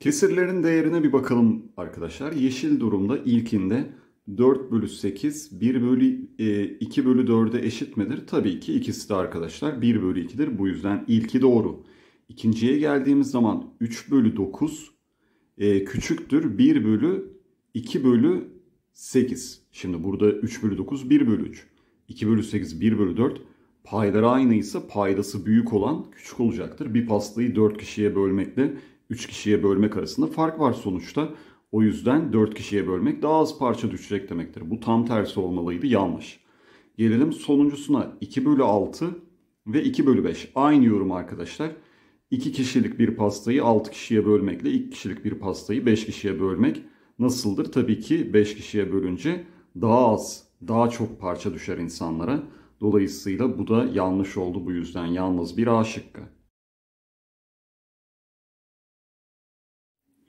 Kesirlerin değerine bir bakalım arkadaşlar. Yeşil durumda ilkinde 4 bölü 8 1 bölü e, 2 bölü 4'e eşit midir? Tabii ki ikisi de arkadaşlar 1 bölü 2'dir. Bu yüzden ilki doğru. İkinciye geldiğimiz zaman 3 bölü 9 e, küçüktür 1 bölü 2 bölü 8. Şimdi burada 3 bölü 9 1 bölü 3. 2 bölü 8 1 bölü 4. Payları aynıysa paydası büyük olan küçük olacaktır. Bir pastayı 4 kişiye bölmekle 3 kişiye bölmek arasında fark var sonuçta. O yüzden 4 kişiye bölmek daha az parça düşecek demektir. Bu tam tersi olmalıydı yanlış. Gelelim sonuncusuna 2 bölü 6 ve 2 bölü 5. Aynı yorum arkadaşlar. 2 kişilik bir pastayı 6 kişiye bölmekle 2 kişilik bir pastayı 5 kişiye bölmek nasıldır? Tabii ki 5 kişiye bölünce daha az, daha çok parça düşer insanlara. Dolayısıyla bu da yanlış oldu bu yüzden yalnız bir A şıkkı.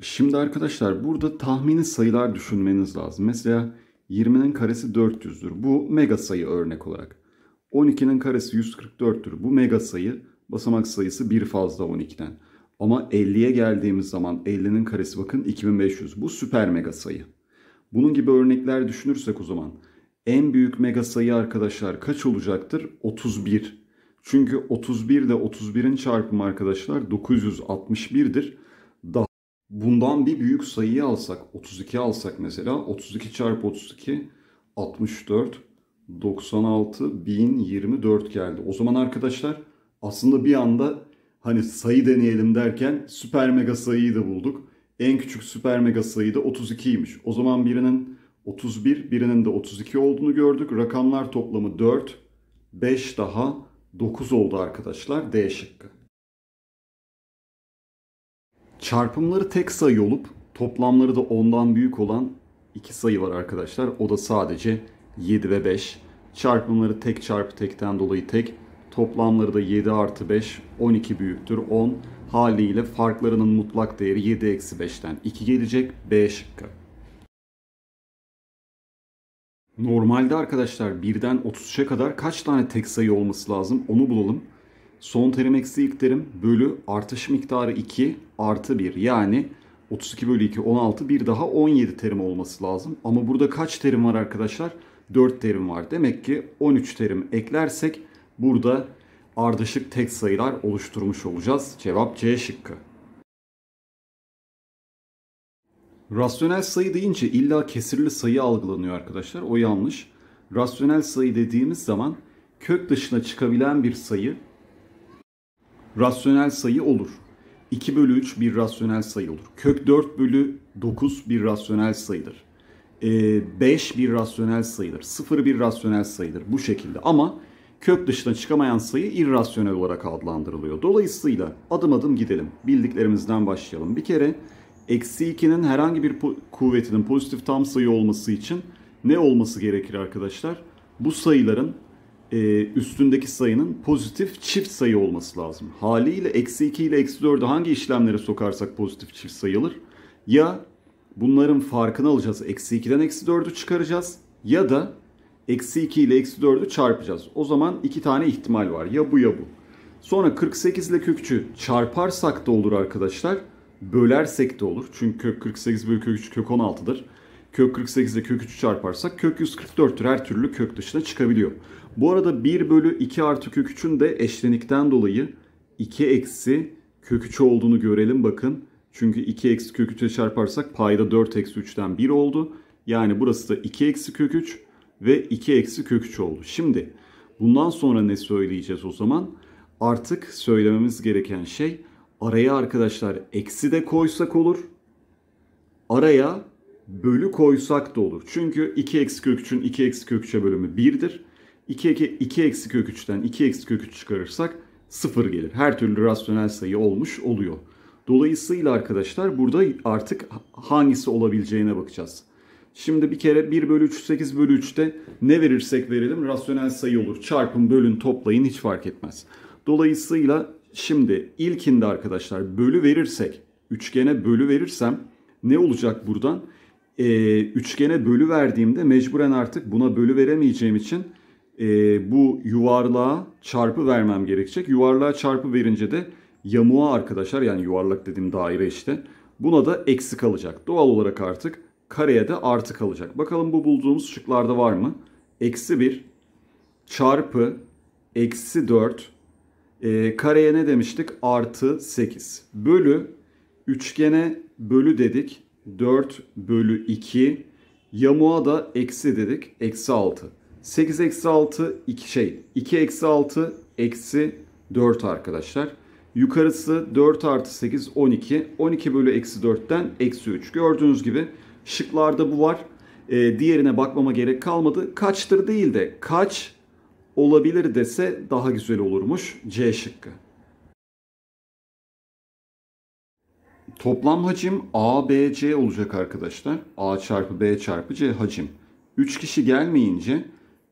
Şimdi arkadaşlar burada tahmini sayılar düşünmeniz lazım. Mesela 20'nin karesi 400'dür. Bu mega sayı örnek olarak. 12'nin karesi 144'tür. Bu mega sayı basamak sayısı bir fazla 12'den. Ama 50'ye geldiğimiz zaman 50'nin karesi bakın 2500. Bu süper mega sayı. Bunun gibi örnekler düşünürsek o zaman en büyük mega sayı arkadaşlar kaç olacaktır? 31. Çünkü 31 ile 31'in çarpımı arkadaşlar 961'dir bundan bir büyük sayıyı alsak 32 alsak mesela 32 çarpı 32 64 96 1024 geldi. O zaman arkadaşlar aslında bir anda hani sayı deneyelim derken süper mega sayıyı da bulduk. En küçük süper mega sayı da 32'ymiş. O zaman birinin 31, birinin de 32 olduğunu gördük. Rakamlar toplamı 4, 5 daha 9 oldu arkadaşlar. D şıkkı. Çarpımları tek sayı olup toplamları da ondan büyük olan iki sayı var arkadaşlar. O da sadece 7 ve 5. Çarpımları tek çarpı tekten dolayı tek. Toplamları da 7 artı 5, 12 büyüktür 10. Haliyle farklarının mutlak değeri 7 eksi 5'ten 2 gelecek B şıkkı. Normalde arkadaşlar 1'den 33'e kadar kaç tane tek sayı olması lazım onu bulalım son terim eksi ilk terim bölü artış miktarı 2 artı 1. Yani 32 bölü 2 16 bir daha 17 terim olması lazım. Ama burada kaç terim var arkadaşlar? 4 terim var. Demek ki 13 terim eklersek burada ardışık tek sayılar oluşturmuş olacağız. Cevap C şıkkı. Rasyonel sayı deyince illa kesirli sayı algılanıyor arkadaşlar. O yanlış. Rasyonel sayı dediğimiz zaman kök dışına çıkabilen bir sayı rasyonel sayı olur. 2 bölü 3 bir rasyonel sayı olur. Kök 4 bölü 9 bir rasyonel sayıdır. 5 ee, bir rasyonel sayıdır. 0 bir rasyonel sayıdır. Bu şekilde ama kök dışına çıkamayan sayı irrasyonel olarak adlandırılıyor. Dolayısıyla adım adım gidelim. Bildiklerimizden başlayalım. Bir kere eksi 2'nin herhangi bir kuvvetinin pozitif tam sayı olması için ne olması gerekir arkadaşlar? Bu sayıların e, üstündeki sayının pozitif çift sayı olması lazım. Haliyle eksi 2 ile eksi 4'ü hangi işlemlere sokarsak pozitif çift sayı alır? Ya bunların farkını alacağız. Eksi 2'den eksi 4'ü çıkaracağız. Ya da eksi 2 ile eksi 4'ü çarpacağız. O zaman iki tane ihtimal var. Ya bu ya bu. Sonra 48 ile kök kökçü çarparsak da olur arkadaşlar. Bölersek de olur. Çünkü kök 48 bölü kök 3 kök 16'dır. Kök 48 ile kök 3'ü çarparsak kök 144'tür. Her türlü kök dışına çıkabiliyor. Bu arada 1 bölü 2 artı kök 3'ün de eşlenikten dolayı 2 eksi kök 3 olduğunu görelim bakın. Çünkü 2 eksi kök 3'e çarparsak payda 4 eksi 3'ten 1 oldu. Yani burası da 2 eksi kök 3 ve 2 eksi kök 3 oldu. Şimdi bundan sonra ne söyleyeceğiz o zaman? Artık söylememiz gereken şey araya arkadaşlar eksi de koysak olur. Araya bölü koysak da olur. Çünkü 2 eksi kök 3'ün 2 eksi kök 3'e bölümü 1'dir. 2, 2, eksi kök 3'ten 2 eksi kök 3 çıkarırsak 0 gelir. Her türlü rasyonel sayı olmuş oluyor. Dolayısıyla arkadaşlar burada artık hangisi olabileceğine bakacağız. Şimdi bir kere 1 bölü 3, 8 bölü 3'te ne verirsek verelim rasyonel sayı olur. Çarpın, bölün, toplayın hiç fark etmez. Dolayısıyla şimdi ilkinde arkadaşlar bölü verirsek, üçgene bölü verirsem ne olacak buradan? Ee, üçgene bölü verdiğimde mecburen artık buna bölü veremeyeceğim için e, bu yuvarlığa çarpı vermem gerekecek. Yuvarlığa çarpı verince de yamuğa arkadaşlar yani yuvarlak dediğim daire işte. Buna da eksi kalacak. Doğal olarak artık kareye de artı kalacak. Bakalım bu bulduğumuz şıklarda var mı? Eksi 1 çarpı eksi 4 e, ee, kareye ne demiştik? Artı 8 bölü üçgene bölü dedik. 4 bölü 2 yamuğa da eksi dedik. Eksi 6. 8 eksi 6 2 şey 2 eksi 6 eksi 4 arkadaşlar. Yukarısı 4 artı 8 12. 12 bölü eksi 4'ten eksi 3. Gördüğünüz gibi şıklarda bu var. E, diğerine bakmama gerek kalmadı. Kaçtır değil de kaç olabilir dese daha güzel olurmuş C şıkkı. Toplam hacim A B C olacak arkadaşlar. A çarpı B çarpı C hacim. 3 kişi gelmeyince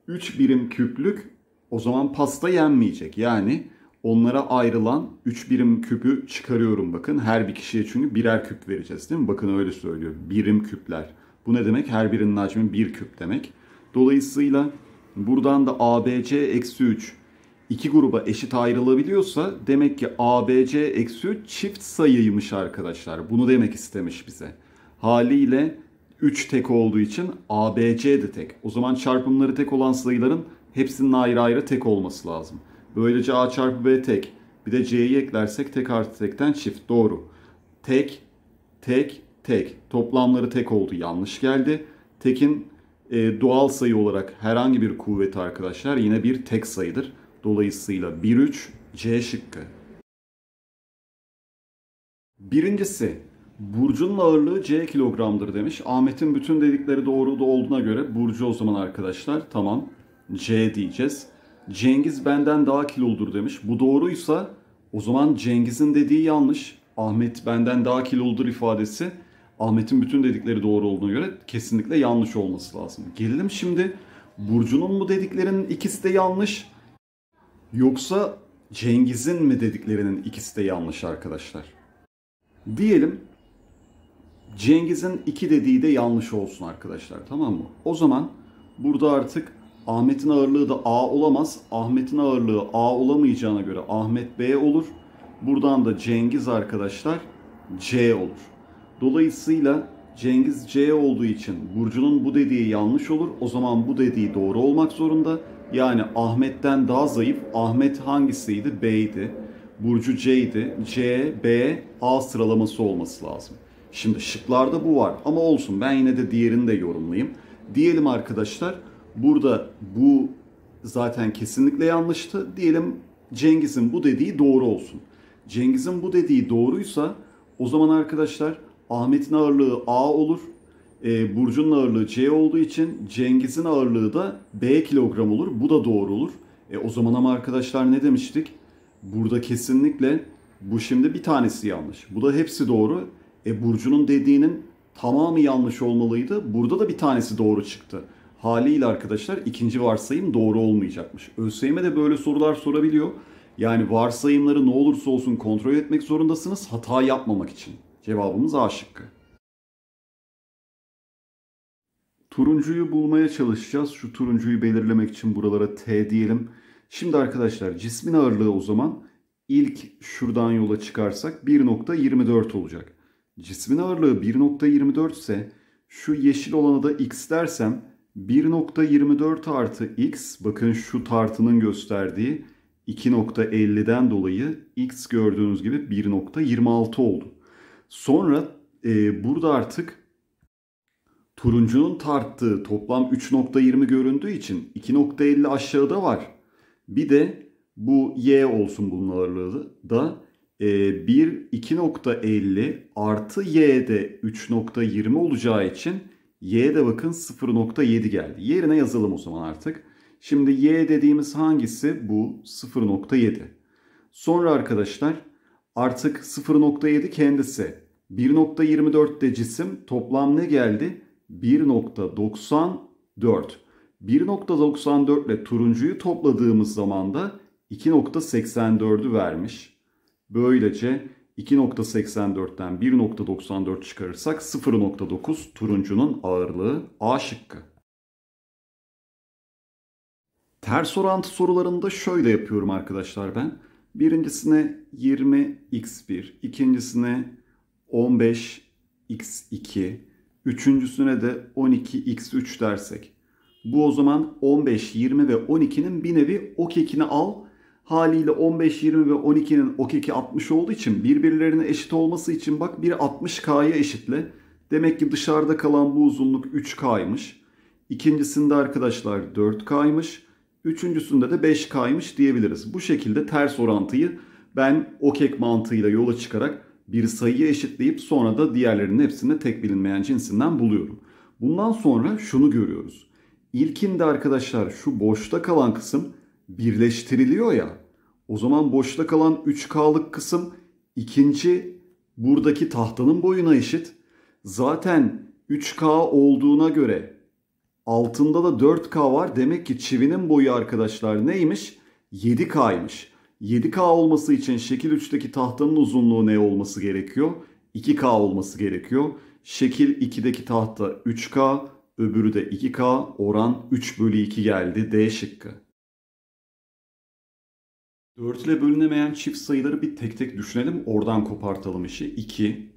3 birim küplük o zaman pasta yenmeyecek. Yani onlara ayrılan 3 birim küpü çıkarıyorum bakın. Her bir kişiye çünkü birer küp vereceğiz değil mi? Bakın öyle söylüyor. Birim küpler. Bu ne demek? Her birinin hacmi bir küp demek. Dolayısıyla buradan da ABC eksi 3 iki gruba eşit ayrılabiliyorsa demek ki ABC eksi 3 çift sayıymış arkadaşlar. Bunu demek istemiş bize. Haliyle 3 tek olduğu için ABC de tek. O zaman çarpımları tek olan sayıların hepsinin ayrı ayrı tek olması lazım. Böylece A çarpı B tek. Bir de C'yi eklersek tek artı tekten çift. Doğru. Tek, tek, tek. Toplamları tek oldu. Yanlış geldi. Tekin e, doğal sayı olarak herhangi bir kuvveti arkadaşlar yine bir tek sayıdır. Dolayısıyla 1-3 C şıkkı. Birincisi Burcu'nun ağırlığı C kilogramdır demiş. Ahmet'in bütün dedikleri doğru da olduğuna göre Burcu o zaman arkadaşlar. Tamam. C diyeceğiz. Cengiz benden daha kiloludur demiş. Bu doğruysa o zaman Cengiz'in dediği yanlış. Ahmet benden daha kiloludur ifadesi Ahmet'in bütün dedikleri doğru olduğuna göre kesinlikle yanlış olması lazım. Gelelim şimdi Burcu'nun mu dediklerinin ikisi de yanlış yoksa Cengiz'in mi dediklerinin ikisi de yanlış arkadaşlar. Diyelim Cengiz'in iki dediği de yanlış olsun arkadaşlar tamam mı? O zaman burada artık Ahmet'in ağırlığı da A olamaz. Ahmet'in ağırlığı A olamayacağına göre Ahmet B olur. Buradan da Cengiz arkadaşlar C olur. Dolayısıyla Cengiz C olduğu için Burcu'nun bu dediği yanlış olur. O zaman bu dediği doğru olmak zorunda. Yani Ahmet'ten daha zayıf. Ahmet hangisiydi? B'ydi. Burcu C'ydi. C, B, A sıralaması olması lazım. Şimdi şıklarda bu var ama olsun ben yine de diğerini de yorumlayayım. Diyelim arkadaşlar burada bu zaten kesinlikle yanlıştı. Diyelim Cengiz'in bu dediği doğru olsun. Cengiz'in bu dediği doğruysa o zaman arkadaşlar Ahmet'in ağırlığı A olur. E, Burcu'nun ağırlığı C olduğu için Cengiz'in ağırlığı da B kilogram olur. Bu da doğru olur. E, o zaman ama arkadaşlar ne demiştik? Burada kesinlikle bu şimdi bir tanesi yanlış. Bu da hepsi doğru. E Burcu'nun dediğinin tamamı yanlış olmalıydı. Burada da bir tanesi doğru çıktı. Haliyle arkadaşlar ikinci varsayım doğru olmayacakmış. ÖSYM de böyle sorular sorabiliyor. Yani varsayımları ne olursa olsun kontrol etmek zorundasınız hata yapmamak için. Cevabımız A şıkkı. Turuncuyu bulmaya çalışacağız. Şu turuncuyu belirlemek için buralara T diyelim. Şimdi arkadaşlar cismin ağırlığı o zaman ilk şuradan yola çıkarsak 1.24 olacak. Cismin ağırlığı 1.24 ise şu yeşil olana da x dersem 1.24 artı x bakın şu tartının gösterdiği 2.50'den dolayı x gördüğünüz gibi 1.26 oldu. Sonra e, burada artık turuncunun tarttığı toplam 3.20 göründüğü için 2.50 aşağıda var. Bir de bu y olsun bunun ağırlığı da e, 1 2.50 artı y'de 3.20 olacağı için y de bakın 0.7 geldi. Yerine yazalım o zaman artık. Şimdi y dediğimiz hangisi? Bu 0.7. Sonra arkadaşlar artık 0.7 kendisi. 1.24 de cisim toplam ne geldi? 1.94. 1.94 ile turuncuyu topladığımız zaman da 2.84'ü vermiş. Böylece 2.84'ten 1.94 çıkarırsak 0.9 turuncunun ağırlığı A şıkkı. Ters orantı sorularında şöyle yapıyorum arkadaşlar ben. Birincisine 20x1, ikincisine 15x2, üçüncüsüne de 12x3 dersek. Bu o zaman 15, 20 ve 12'nin bir nevi ok ekini al haliyle 15, 20 ve 12'nin okeki 60 olduğu için birbirlerine eşit olması için bak bir 60K'ya eşitle. Demek ki dışarıda kalan bu uzunluk 3K'ymış. İkincisinde arkadaşlar 4K'ymış. Üçüncüsünde de 5K'ymış diyebiliriz. Bu şekilde ters orantıyı ben okek mantığıyla yola çıkarak bir sayıyı eşitleyip sonra da diğerlerinin hepsini tek bilinmeyen cinsinden buluyorum. Bundan sonra şunu görüyoruz. İlkinde arkadaşlar şu boşta kalan kısım birleştiriliyor ya. O zaman boşta kalan 3K'lık kısım ikinci buradaki tahtanın boyuna eşit. Zaten 3K olduğuna göre altında da 4K var. Demek ki çivinin boyu arkadaşlar neymiş? 7K'ymış. 7K olması için şekil 3'teki tahtanın uzunluğu ne olması gerekiyor? 2K olması gerekiyor. Şekil 2'deki tahta 3K, öbürü de 2K, oran 3 bölü 2 geldi D şıkkı ile bölünemeyen çift sayıları bir tek tek düşünelim. Oradan kopartalım işi. 2,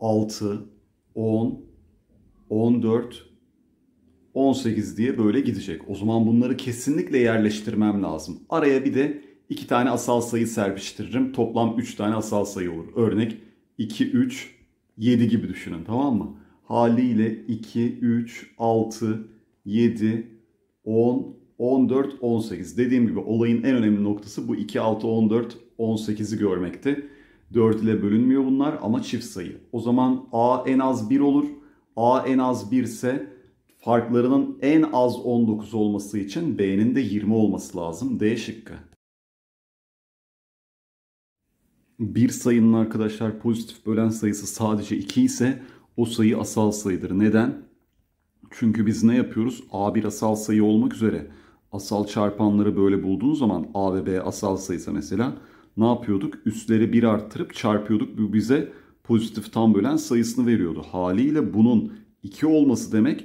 6, 10, 14, 18 diye böyle gidecek. O zaman bunları kesinlikle yerleştirmem lazım. Araya bir de 2 tane asal sayı serpiştiririm. Toplam 3 tane asal sayı olur. Örnek 2, 3, 7 gibi düşünün tamam mı? Haliyle 2, 3, 6, 7, 10, 14-18. Dediğim gibi olayın en önemli noktası bu 2-6-14-18'i görmekti. 4 ile bölünmüyor bunlar ama çift sayı. O zaman A en az 1 olur. A en az 1 ise farklarının en az 19 olması için B'nin de 20 olması lazım. D şıkkı. Bir sayının arkadaşlar pozitif bölen sayısı sadece 2 ise o sayı asal sayıdır. Neden? Çünkü biz ne yapıyoruz? A bir asal sayı olmak üzere asal çarpanları böyle bulduğunuz zaman A ve B asal sayısı mesela ne yapıyorduk? Üstleri bir arttırıp çarpıyorduk. Bu bize pozitif tam bölen sayısını veriyordu. Haliyle bunun 2 olması demek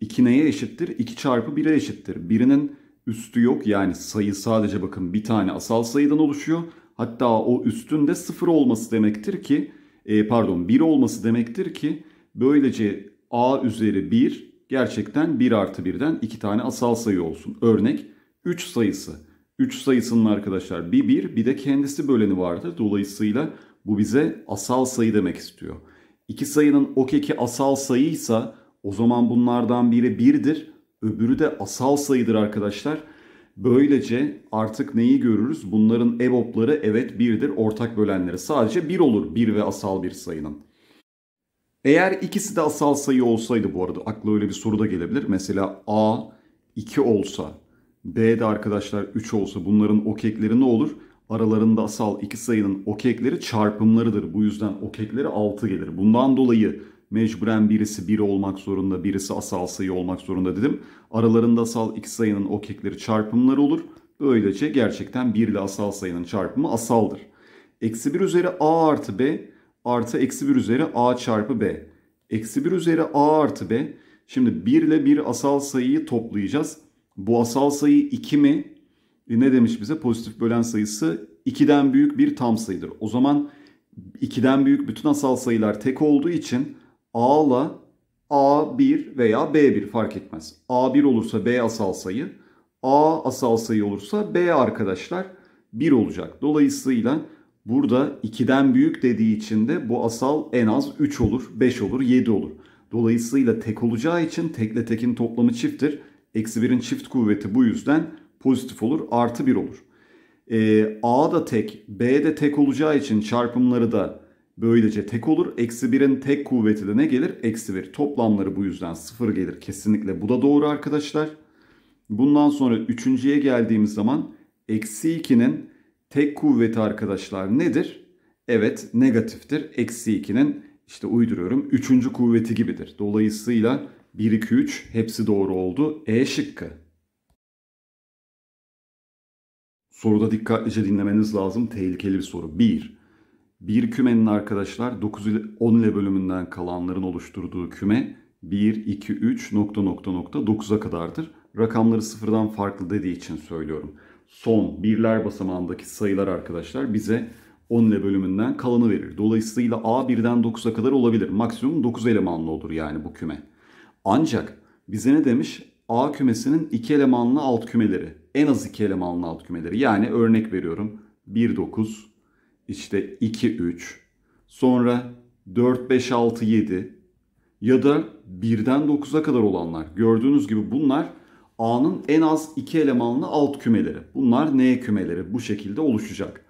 2 neye eşittir? 2 çarpı 1'e eşittir. Birinin üstü yok yani sayı sadece bakın bir tane asal sayıdan oluşuyor. Hatta o üstün de 0 olması demektir ki e, pardon 1 olması demektir ki böylece A üzeri 1 gerçekten 1 artı 1'den 2 tane asal sayı olsun. Örnek 3 sayısı. 3 sayısının arkadaşlar bir 1 bir de kendisi böleni vardır. Dolayısıyla bu bize asal sayı demek istiyor. İki sayının o keki asal sayıysa o zaman bunlardan biri 1'dir. Öbürü de asal sayıdır arkadaşlar. Böylece artık neyi görürüz? Bunların EBOB'ları evet 1'dir. Ortak bölenleri sadece 1 olur. 1 ve asal bir sayının. Eğer ikisi de asal sayı olsaydı bu arada akla öyle bir soru da gelebilir. Mesela A 2 olsa, B de arkadaşlar 3 olsa bunların okekleri ne olur? Aralarında asal iki sayının okekleri çarpımlarıdır. Bu yüzden okekleri 6 gelir. Bundan dolayı mecburen birisi 1 olmak zorunda, birisi asal sayı olmak zorunda dedim. Aralarında asal iki sayının okekleri çarpımları olur. Böylece gerçekten 1 ile asal sayının çarpımı asaldır. Eksi 1 üzeri A artı B artı eksi 1 üzeri a çarpı b. Eksi 1 üzeri a artı b. Şimdi 1 ile 1 asal sayıyı toplayacağız. Bu asal sayı 2 mi? E ne demiş bize? Pozitif bölen sayısı 2'den büyük bir tam sayıdır. O zaman 2'den büyük bütün asal sayılar tek olduğu için a ile a1 veya b1 fark etmez. a1 olursa b asal sayı, a asal sayı olursa b arkadaşlar 1 olacak. Dolayısıyla Burada 2'den büyük dediği için de bu asal en az 3 olur, 5 olur, 7 olur. Dolayısıyla tek olacağı için tekle tekin toplamı çifttir. Eksi 1'in çift kuvveti bu yüzden pozitif olur, artı 1 olur. Ee, A da tek, B de tek olacağı için çarpımları da böylece tek olur. Eksi 1'in tek kuvveti de ne gelir? Eksi 1. Toplamları bu yüzden 0 gelir. Kesinlikle bu da doğru arkadaşlar. Bundan sonra üçüncüye geldiğimiz zaman eksi 2'nin tek kuvveti arkadaşlar nedir? Evet negatiftir. Eksi 2'nin işte uyduruyorum üçüncü kuvveti gibidir. Dolayısıyla 1, 2, 3 hepsi doğru oldu. E şıkkı. Soruda dikkatlice dinlemeniz lazım. Tehlikeli bir soru. 1. Bir kümenin arkadaşlar 9 ile 10 ile bölümünden kalanların oluşturduğu küme 1, 2, 3 nokta nokta nokta 9'a kadardır. Rakamları sıfırdan farklı dediği için söylüyorum son birler basamağındaki sayılar arkadaşlar bize 10 ile bölümünden kalanı verir. Dolayısıyla A 1'den 9'a kadar olabilir. Maksimum 9 elemanlı olur yani bu küme. Ancak bize ne demiş? A kümesinin 2 elemanlı alt kümeleri. En az 2 elemanlı alt kümeleri. Yani örnek veriyorum. 1, 9, işte 2, 3, sonra 4, 5, 6, 7 ya da 1'den 9'a kadar olanlar. Gördüğünüz gibi bunlar A'nın en az iki elemanlı alt kümeleri. Bunlar N kümeleri bu şekilde oluşacak.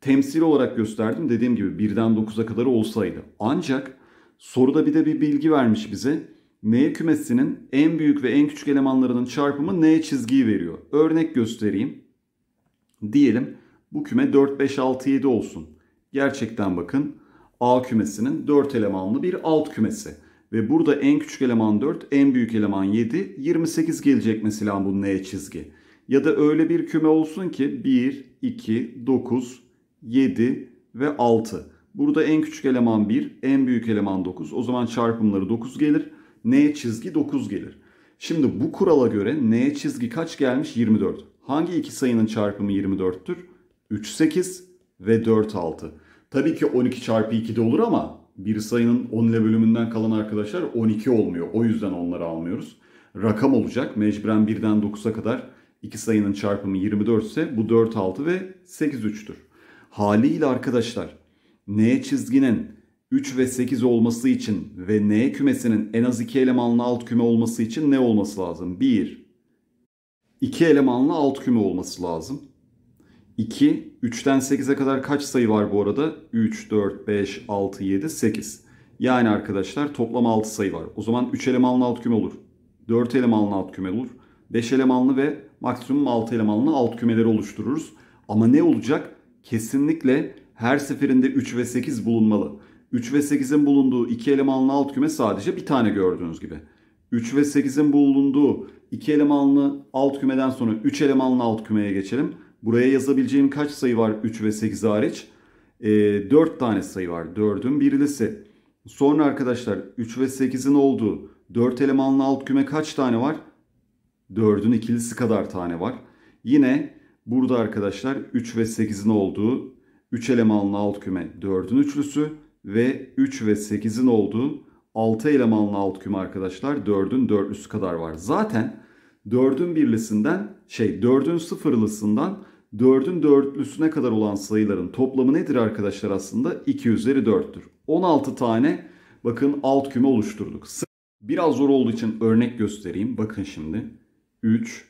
Temsil olarak gösterdim dediğim gibi birden 9'a kadar olsaydı. Ancak soruda bir de bir bilgi vermiş bize. N kümesinin en büyük ve en küçük elemanlarının çarpımı N çizgiyi veriyor. Örnek göstereyim. Diyelim bu küme 4, 5, 6, 7 olsun. Gerçekten bakın A kümesinin 4 elemanlı bir alt kümesi. Ve burada en küçük eleman 4, en büyük eleman 7, 28 gelecek mesela bu N çizgi. Ya da öyle bir küme olsun ki 1, 2, 9, 7 ve 6. Burada en küçük eleman 1, en büyük eleman 9. O zaman çarpımları 9 gelir. N çizgi 9 gelir. Şimdi bu kurala göre N çizgi kaç gelmiş? 24. Hangi iki sayının çarpımı 24'tür? 3, 8 ve 4, 6. Tabii ki 12 çarpı 2 de olur ama bir sayının 10 ile bölümünden kalan arkadaşlar 12 olmuyor. O yüzden onları almıyoruz. Rakam olacak. Mecburen 1'den 9'a kadar iki sayının çarpımı 24 ise bu 4, 6 ve 8, 3'tür. Haliyle arkadaşlar N çizginin 3 ve 8 olması için ve N kümesinin en az 2 elemanlı alt küme olması için ne olması lazım? 1, 2 elemanlı alt küme olması lazım. 2, 3'ten 8'e kadar kaç sayı var bu arada? 3, 4, 5, 6, 7, 8. Yani arkadaşlar toplam 6 sayı var. O zaman 3 elemanlı alt küme olur. 4 elemanlı alt küme olur. 5 elemanlı ve maksimum 6 elemanlı alt kümeleri oluştururuz. Ama ne olacak? Kesinlikle her seferinde 3 ve 8 bulunmalı. 3 ve 8'in bulunduğu 2 elemanlı alt küme sadece bir tane gördüğünüz gibi. 3 ve 8'in bulunduğu 2 elemanlı alt kümeden sonra 3 elemanlı alt kümeye geçelim. Buraya yazabileceğim kaç sayı var 3 ve 8 hariç? E, ee, 4 tane sayı var. 4'ün birlisi. Sonra arkadaşlar 3 ve 8'in olduğu 4 elemanlı alt küme kaç tane var? 4'ün ikilisi kadar tane var. Yine burada arkadaşlar 3 ve 8'in olduğu 3 elemanlı alt küme 4'ün üçlüsü ve 3 ve 8'in olduğu 6 elemanlı alt küme arkadaşlar 4'ün dörtlüsü kadar var. Zaten 4'ün birlisinden şey 4'ün sıfırlısından 4'ün dörtlüsüne kadar olan sayıların toplamı nedir arkadaşlar aslında? 2 üzeri 4'tür. 16 tane bakın alt küme oluşturduk. Biraz zor olduğu için örnek göstereyim. Bakın şimdi. 3,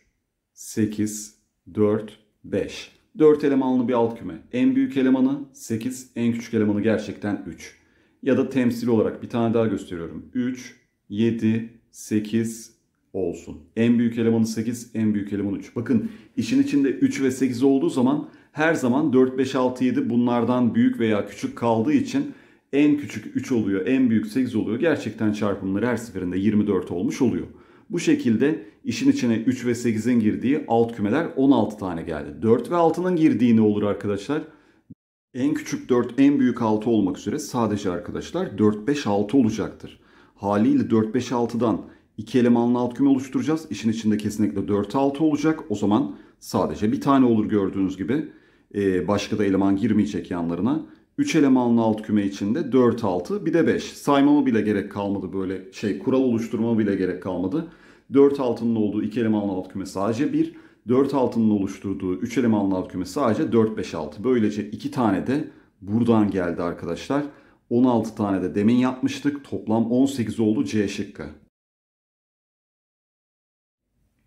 8, 4, 5. 4 elemanlı bir alt küme. En büyük elemanı 8, en küçük elemanı gerçekten 3. Ya da temsil olarak bir tane daha gösteriyorum. 3, 7, 8, olsun. En büyük elemanı 8, en büyük elemanı 3. Bakın işin içinde 3 ve 8 olduğu zaman her zaman 4, 5, 6, 7 bunlardan büyük veya küçük kaldığı için en küçük 3 oluyor, en büyük 8 oluyor. Gerçekten çarpımları her seferinde 24 olmuş oluyor. Bu şekilde işin içine 3 ve 8'in girdiği alt kümeler 16 tane geldi. 4 ve 6'nın girdiği ne olur arkadaşlar? En küçük 4, en büyük 6 olmak üzere sadece arkadaşlar 4, 5, 6 olacaktır. Haliyle 4, 5, 6'dan 2 elemanlı alt küme oluşturacağız. İşin içinde kesinlikle 4'e 6 olacak. O zaman sadece bir tane olur gördüğünüz gibi. Ee, başka da eleman girmeyecek yanlarına. 3 elemanlı alt küme içinde 4 6 bir de 5. Saymama bile gerek kalmadı böyle şey kural oluşturmama bile gerek kalmadı. 4 altının olduğu 2 elemanlı alt küme sadece 1. 4 altının oluşturduğu 3 elemanlı alt küme sadece 4 5 6. Böylece 2 tane de buradan geldi arkadaşlar. 16 tane de demin yapmıştık. Toplam 18 oldu C şıkkı.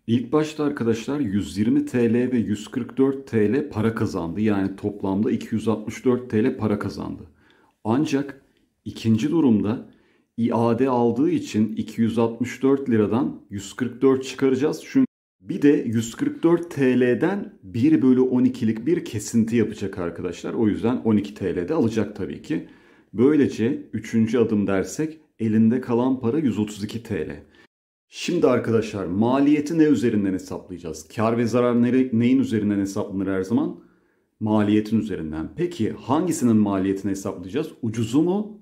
İlk başta arkadaşlar 120 TL ve 144 TL para kazandı. Yani toplamda 264 TL para kazandı. Ancak ikinci durumda iade aldığı için 264 liradan 144 çıkaracağız. Çünkü bir de 144 TL'den 1 bölü 12'lik bir kesinti yapacak arkadaşlar. O yüzden 12 TL'de alacak tabii ki. Böylece üçüncü adım dersek elinde kalan para 132 TL. Şimdi arkadaşlar maliyeti ne üzerinden hesaplayacağız? Kar ve zarar neyin üzerinden hesaplanır her zaman? Maliyetin üzerinden. Peki hangisinin maliyetini hesaplayacağız? Ucuzu mu?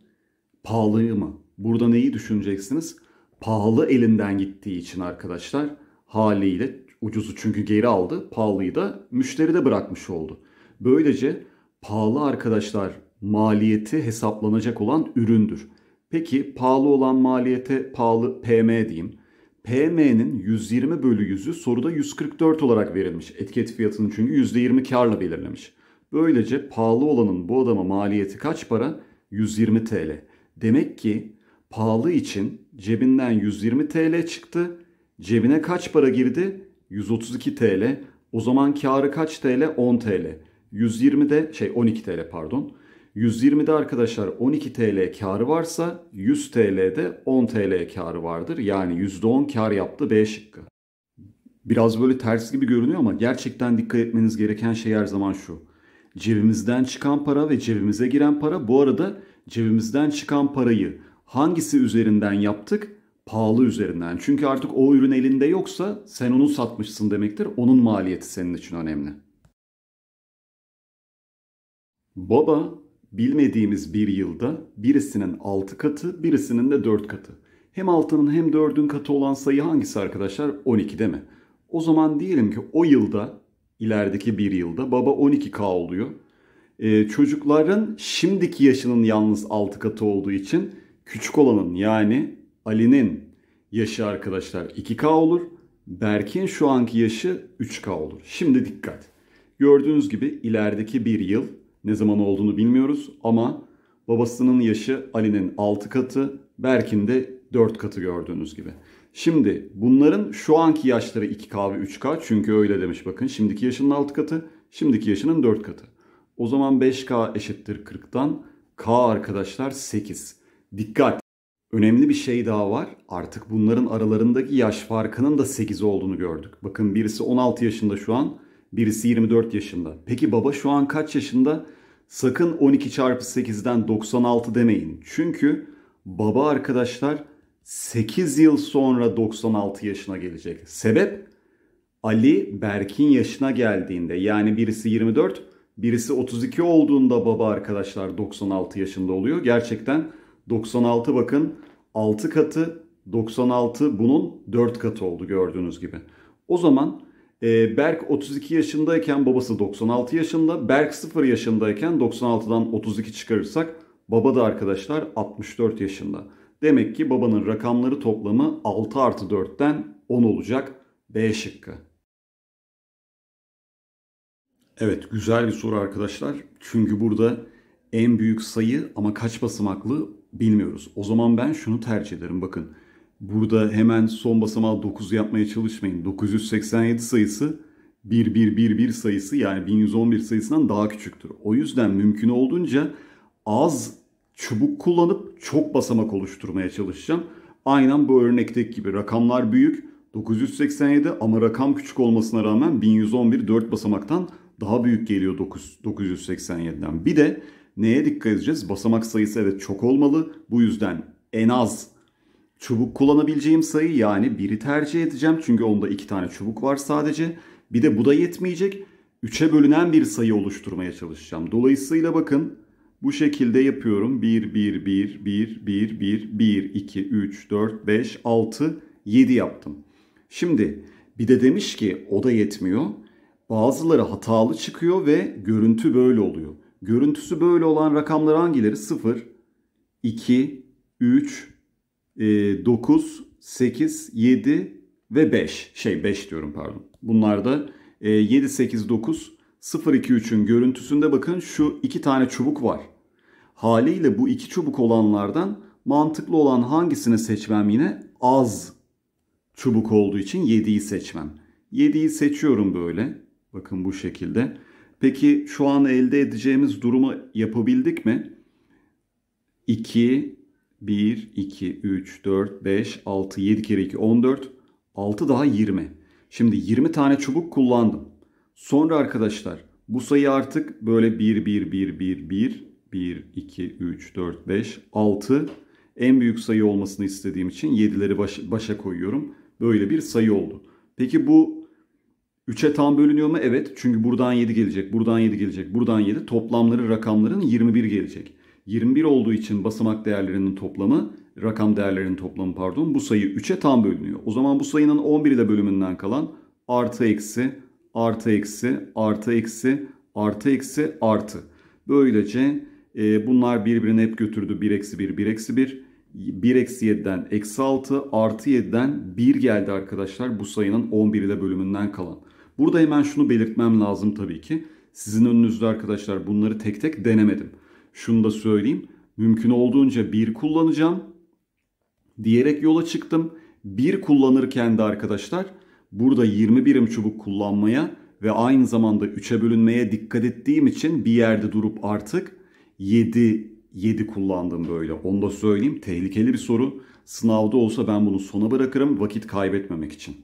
Pahalıyı mı? Burada neyi düşüneceksiniz? Pahalı elinden gittiği için arkadaşlar haliyle ucuzu çünkü geri aldı. Pahalıyı da müşteride bırakmış oldu. Böylece pahalı arkadaşlar maliyeti hesaplanacak olan üründür. Peki pahalı olan maliyete pahalı PM diyeyim. PM'nin 120 bölü 100'ü soruda 144 olarak verilmiş. Etiket fiyatını çünkü %20 karla belirlemiş. Böylece pahalı olanın bu adama maliyeti kaç para? 120 TL. Demek ki pahalı için cebinden 120 TL çıktı. Cebine kaç para girdi? 132 TL. O zaman karı kaç TL? 10 TL. 120 de şey 12 TL pardon. 120'de arkadaşlar 12 TL karı varsa 100 TL'de 10 TL karı vardır. Yani %10 kar yaptı B şıkkı. Biraz böyle ters gibi görünüyor ama gerçekten dikkat etmeniz gereken şey her zaman şu. Cebimizden çıkan para ve cebimize giren para bu arada cebimizden çıkan parayı hangisi üzerinden yaptık? Pahalı üzerinden. Çünkü artık o ürün elinde yoksa sen onu satmışsın demektir. Onun maliyeti senin için önemli. Baba bilmediğimiz bir yılda birisinin 6 katı, birisinin de 4 katı. Hem 6'nın hem 4'ün katı olan sayı hangisi arkadaşlar? 12 değil mi? O zaman diyelim ki o yılda, ilerideki bir yılda baba 12K oluyor. Ee, çocukların şimdiki yaşının yalnız 6 katı olduğu için küçük olanın yani Ali'nin yaşı arkadaşlar 2K olur. Berk'in şu anki yaşı 3K olur. Şimdi dikkat. Gördüğünüz gibi ilerideki bir yıl ne zaman olduğunu bilmiyoruz ama babasının yaşı Ali'nin 6 katı, Berk'in de 4 katı gördüğünüz gibi. Şimdi bunların şu anki yaşları 2K ve 3K çünkü öyle demiş bakın. Şimdiki yaşının 6 katı, şimdiki yaşının 4 katı. O zaman 5K eşittir 40'tan K arkadaşlar 8. Dikkat! Önemli bir şey daha var. Artık bunların aralarındaki yaş farkının da 8 olduğunu gördük. Bakın birisi 16 yaşında şu an, birisi 24 yaşında. Peki baba şu an kaç yaşında? Sakın 12 çarpı 8'den 96 demeyin. Çünkü baba arkadaşlar 8 yıl sonra 96 yaşına gelecek. Sebep Ali Berk'in yaşına geldiğinde yani birisi 24 birisi 32 olduğunda baba arkadaşlar 96 yaşında oluyor. Gerçekten 96 bakın 6 katı 96 bunun 4 katı oldu gördüğünüz gibi. O zaman ee, Berk 32 yaşındayken babası 96 yaşında. Berk 0 yaşındayken 96'dan 32 çıkarırsak baba da arkadaşlar 64 yaşında. Demek ki babanın rakamları toplamı 6 artı 4'ten 10 olacak. B şıkkı. Evet güzel bir soru arkadaşlar. Çünkü burada en büyük sayı ama kaç basamaklı bilmiyoruz. O zaman ben şunu tercih ederim bakın burada hemen son basamağı 9 yapmaya çalışmayın. 987 sayısı 1111 sayısı yani 1111 sayısından daha küçüktür. O yüzden mümkün olduğunca az çubuk kullanıp çok basamak oluşturmaya çalışacağım. Aynen bu örnekteki gibi rakamlar büyük 987 ama rakam küçük olmasına rağmen 1111 4 basamaktan daha büyük geliyor 9, 987'den. Bir de neye dikkat edeceğiz? Basamak sayısı evet çok olmalı. Bu yüzden en az Çubuk kullanabileceğim sayı yani biri tercih edeceğim. Çünkü onda iki tane çubuk var sadece. Bir de bu da yetmeyecek. üç'e bölünen bir sayı oluşturmaya çalışacağım. Dolayısıyla bakın bu şekilde yapıyorum. 1, 1, 1, 1, 1, 1, 1, 2, 3, 4, 5, 6, 7 yaptım. Şimdi bir de demiş ki o da yetmiyor. Bazıları hatalı çıkıyor ve görüntü böyle oluyor. Görüntüsü böyle olan rakamlar hangileri? 0, 2, 3, 9, 8, 7 ve 5. Şey 5 diyorum pardon. Bunlar da 7, 8, 9, 0, 2, 3'ün görüntüsünde bakın şu iki tane çubuk var. Haliyle bu iki çubuk olanlardan mantıklı olan hangisini seçmem yine? Az çubuk olduğu için 7'yi seçmem. 7'yi seçiyorum böyle. Bakın bu şekilde. Peki şu an elde edeceğimiz durumu yapabildik mi? 2, 1, 2, 3, 4, 5, 6, 7 kere 2, 14. 6 daha 20. Şimdi 20 tane çubuk kullandım. Sonra arkadaşlar bu sayı artık böyle 1, 1, 1, 1, 1, 1, 2, 3, 4, 5, 6. En büyük sayı olmasını istediğim için 7'leri baş, başa koyuyorum. Böyle bir sayı oldu. Peki bu 3'e tam bölünüyor mu? Evet. Çünkü buradan 7 gelecek, buradan 7 gelecek, buradan 7. Toplamları rakamların 21 gelecek. 21 olduğu için basamak değerlerinin toplamı, rakam değerlerinin toplamı pardon bu sayı 3'e tam bölünüyor. O zaman bu sayının 11 ile bölümünden kalan artı eksi, artı eksi, artı eksi, artı eksi, artı. Böylece e, bunlar birbirini hep götürdü. 1 eksi 1, 1 eksi 1. 1 eksi 7'den eksi 6, artı 7'den 1 geldi arkadaşlar. Bu sayının 11 ile bölümünden kalan. Burada hemen şunu belirtmem lazım tabii ki. Sizin önünüzde arkadaşlar bunları tek tek denemedim şunu da söyleyeyim. Mümkün olduğunca bir kullanacağım diyerek yola çıktım. Bir kullanırken de arkadaşlar burada 20 birim çubuk kullanmaya ve aynı zamanda 3'e bölünmeye dikkat ettiğim için bir yerde durup artık 7 7 kullandım böyle. Onu da söyleyeyim. Tehlikeli bir soru. Sınavda olsa ben bunu sona bırakırım vakit kaybetmemek için.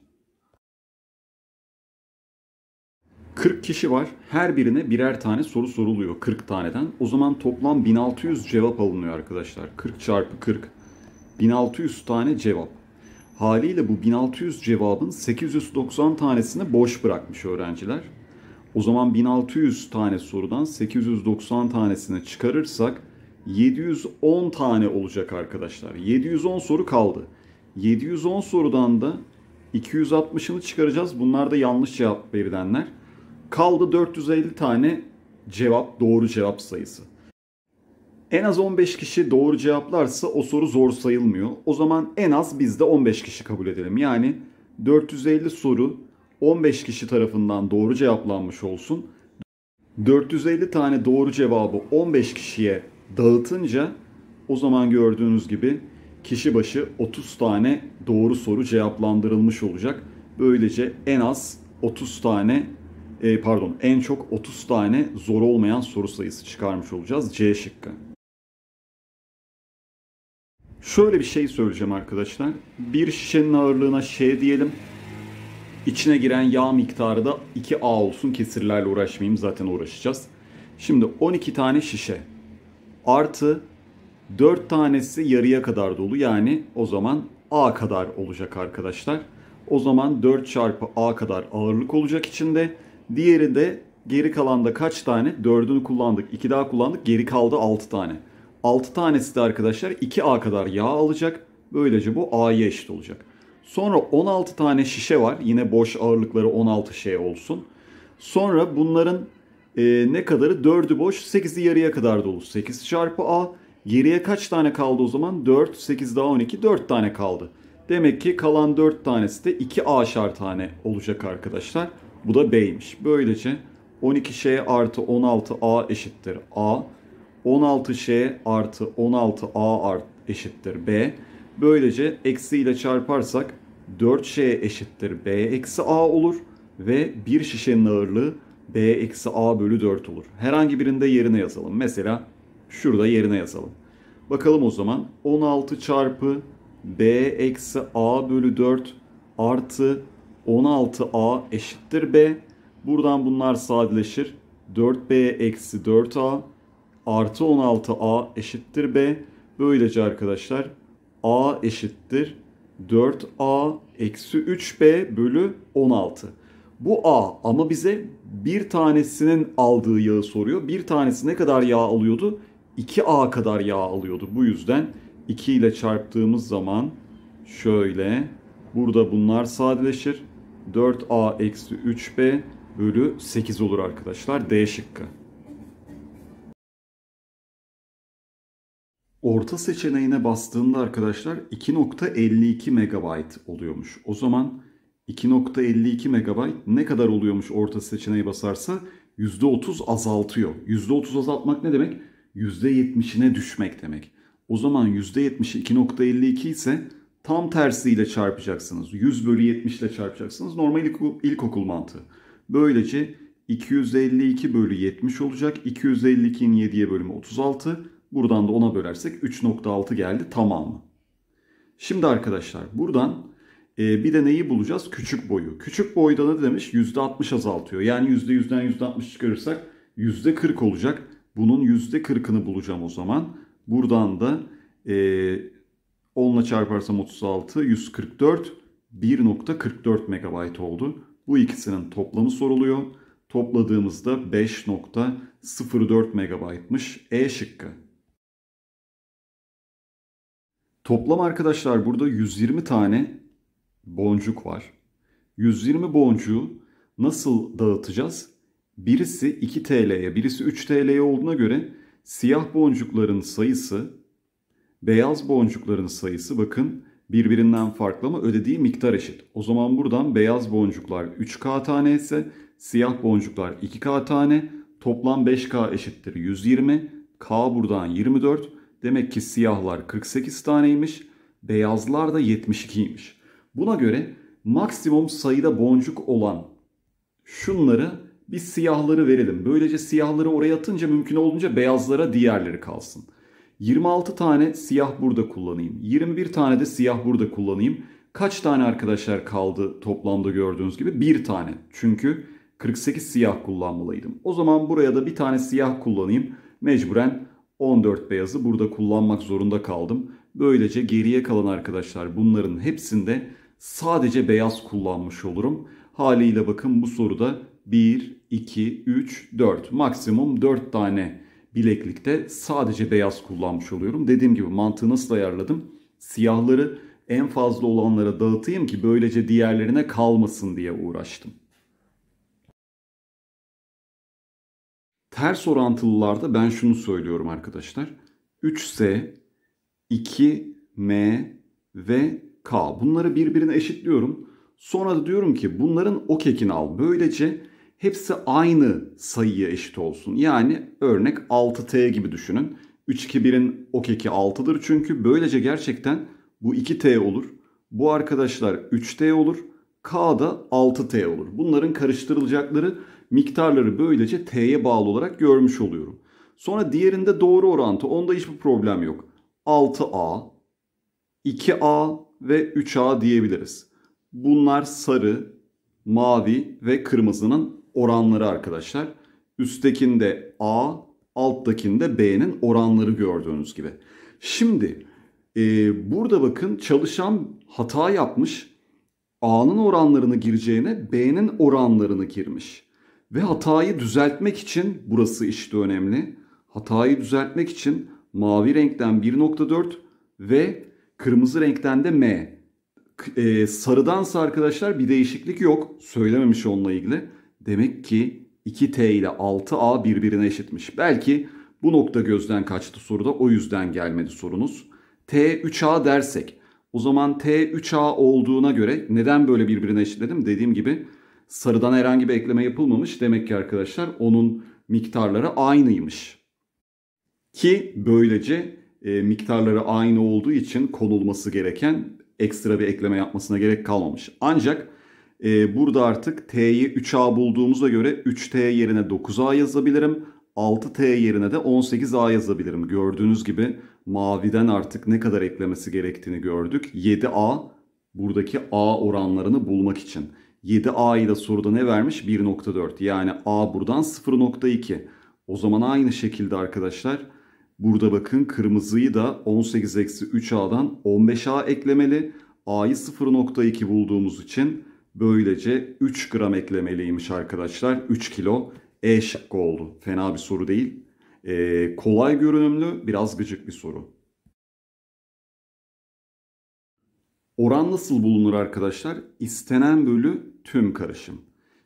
40 kişi var. Her birine birer tane soru soruluyor 40 taneden. O zaman toplam 1600 cevap alınıyor arkadaşlar. 40 çarpı 40. 1600 tane cevap. Haliyle bu 1600 cevabın 890 tanesini boş bırakmış öğrenciler. O zaman 1600 tane sorudan 890 tanesini çıkarırsak 710 tane olacak arkadaşlar. 710 soru kaldı. 710 sorudan da 260'ını çıkaracağız. Bunlar da yanlış cevap verilenler. Kaldı 450 tane cevap, doğru cevap sayısı. En az 15 kişi doğru cevaplarsa o soru zor sayılmıyor. O zaman en az biz de 15 kişi kabul edelim. Yani 450 soru 15 kişi tarafından doğru cevaplanmış olsun. 450 tane doğru cevabı 15 kişiye dağıtınca o zaman gördüğünüz gibi kişi başı 30 tane doğru soru cevaplandırılmış olacak. Böylece en az 30 tane e, pardon en çok 30 tane zor olmayan soru sayısı çıkarmış olacağız C şıkkı. Şöyle bir şey söyleyeceğim arkadaşlar. Bir şişenin ağırlığına Ş diyelim. İçine giren yağ miktarı da 2A olsun. Kesirlerle uğraşmayayım zaten uğraşacağız. Şimdi 12 tane şişe artı 4 tanesi yarıya kadar dolu. Yani o zaman A kadar olacak arkadaşlar. O zaman 4 çarpı A kadar ağırlık olacak içinde. Diğeri de geri kalanda kaç tane? 4'ünü kullandık. 2 daha kullandık. Geri kaldı 6 tane. 6 tanesi de arkadaşlar 2A kadar yağ alacak. Böylece bu A'ya eşit olacak. Sonra 16 tane şişe var. Yine boş ağırlıkları 16 şey olsun. Sonra bunların e, ne kadarı? 4'ü boş. 8'i yarıya kadar dolu. 8 çarpı A. Geriye kaç tane kaldı o zaman? 4, 8 daha 12, 4 tane kaldı. Demek ki kalan 4 tanesi de 2A şar tane olacak arkadaşlar. Bu da B'ymiş. Böylece 12Ş artı 16A eşittir A. 16Ş artı 16A art eşittir B. Böylece eksi ile çarparsak 4Ş eşittir B eksi A olur. Ve bir şişenin ağırlığı B eksi A bölü 4 olur. Herhangi birinde yerine yazalım. Mesela şurada yerine yazalım. Bakalım o zaman 16 çarpı B eksi A bölü 4 artı 16A eşittir B. Buradan bunlar sadeleşir. 4B eksi 4A artı 16A eşittir B. Böylece arkadaşlar A eşittir 4A eksi 3B bölü 16. Bu A ama bize bir tanesinin aldığı yağı soruyor. Bir tanesi ne kadar yağ alıyordu? 2A kadar yağ alıyordu. Bu yüzden 2 ile çarptığımız zaman şöyle burada bunlar sadeleşir. 4a eksi 3b bölü 8 olur arkadaşlar. D şıkkı. Orta seçeneğine bastığımda arkadaşlar 2.52 MB oluyormuş. O zaman 2.52 MB ne kadar oluyormuş orta seçeneği basarsa %30 azaltıyor. %30 azaltmak ne demek? %70'ine düşmek demek. O zaman %70'i 2.52 ise tam tersiyle çarpacaksınız. 100 bölü 70 ile çarpacaksınız. Normal ilkokul, ilkokul mantığı. Böylece 252 bölü 70 olacak. 252'nin 7'ye bölümü 36. Buradan da 10'a bölersek 3.6 geldi tamamı. Şimdi arkadaşlar buradan e, bir de neyi bulacağız? Küçük boyu. Küçük boyda ne demiş? %60 azaltıyor. Yani %100'den %60 çıkarırsak %40 olacak. Bunun %40'ını bulacağım o zaman. Buradan da e, 10'la çarparsam 36, 144, 1.44 MB oldu. Bu ikisinin toplamı soruluyor. Topladığımızda 5.04 MB'mış E şıkkı. Toplam arkadaşlar burada 120 tane boncuk var. 120 boncuğu nasıl dağıtacağız? Birisi 2 TL'ye, birisi 3 TL'ye olduğuna göre siyah boncukların sayısı Beyaz boncukların sayısı bakın birbirinden farklı ama ödediği miktar eşit. O zaman buradan beyaz boncuklar 3K tane ise siyah boncuklar 2K tane toplam 5K eşittir 120. K buradan 24. Demek ki siyahlar 48 taneymiş, beyazlar da 72'ymiş. Buna göre maksimum sayıda boncuk olan şunları bir siyahları verelim. Böylece siyahları oraya atınca mümkün olduğunca beyazlara diğerleri kalsın. 26 tane siyah burada kullanayım. 21 tane de siyah burada kullanayım. Kaç tane arkadaşlar kaldı toplamda gördüğünüz gibi? Bir tane. Çünkü 48 siyah kullanmalıydım. O zaman buraya da bir tane siyah kullanayım. Mecburen 14 beyazı burada kullanmak zorunda kaldım. Böylece geriye kalan arkadaşlar bunların hepsinde sadece beyaz kullanmış olurum. Haliyle bakın bu soruda 1, 2, 3, 4 maksimum 4 tane bileklikte sadece beyaz kullanmış oluyorum. Dediğim gibi mantığı nasıl ayarladım? Siyahları en fazla olanlara dağıtayım ki böylece diğerlerine kalmasın diye uğraştım. Ters orantılılarda ben şunu söylüyorum arkadaşlar. 3S, 2M ve K. Bunları birbirine eşitliyorum. Sonra da diyorum ki bunların o kekini al. Böylece hepsi aynı sayıya eşit olsun. Yani örnek 6t gibi düşünün. 3, 2, 1'in o keki 6'dır çünkü böylece gerçekten bu 2t olur. Bu arkadaşlar 3t olur. K da 6t olur. Bunların karıştırılacakları miktarları böylece t'ye bağlı olarak görmüş oluyorum. Sonra diğerinde doğru orantı. Onda hiçbir problem yok. 6a, 2a ve 3a diyebiliriz. Bunlar sarı, mavi ve kırmızının oranları arkadaşlar. Üsttekinde A, alttakinde B'nin oranları gördüğünüz gibi. Şimdi e, burada bakın çalışan hata yapmış. A'nın oranlarını gireceğine B'nin oranlarını girmiş. Ve hatayı düzeltmek için burası işte önemli. Hatayı düzeltmek için mavi renkten 1.4 ve kırmızı renkten de M. E, sarıdansa arkadaşlar bir değişiklik yok. Söylememiş onunla ilgili. Demek ki 2T ile 6A birbirine eşitmiş. Belki bu nokta gözden kaçtı soruda o yüzden gelmedi sorunuz. T 3A dersek o zaman T 3A olduğuna göre neden böyle birbirine eşitledim? Dediğim gibi sarıdan herhangi bir ekleme yapılmamış. Demek ki arkadaşlar onun miktarları aynıymış. Ki böylece e, miktarları aynı olduğu için konulması gereken ekstra bir ekleme yapmasına gerek kalmamış. Ancak e, burada artık T'yi 3A bulduğumuza göre 3T yerine 9A yazabilirim. 6T yerine de 18A yazabilirim. Gördüğünüz gibi maviden artık ne kadar eklemesi gerektiğini gördük. 7A buradaki A oranlarını bulmak için. 7A'yı da soruda ne vermiş? 1.4 yani A buradan 0.2. O zaman aynı şekilde arkadaşlar burada bakın kırmızıyı da 18-3A'dan 15A eklemeli. A'yı 0.2 bulduğumuz için Böylece 3 gram eklemeliymiş arkadaşlar. 3 kilo E şıkkı oldu. Fena bir soru değil. Ee, kolay görünümlü, biraz gıcık bir soru. Oran nasıl bulunur arkadaşlar? İstenen bölü tüm karışım.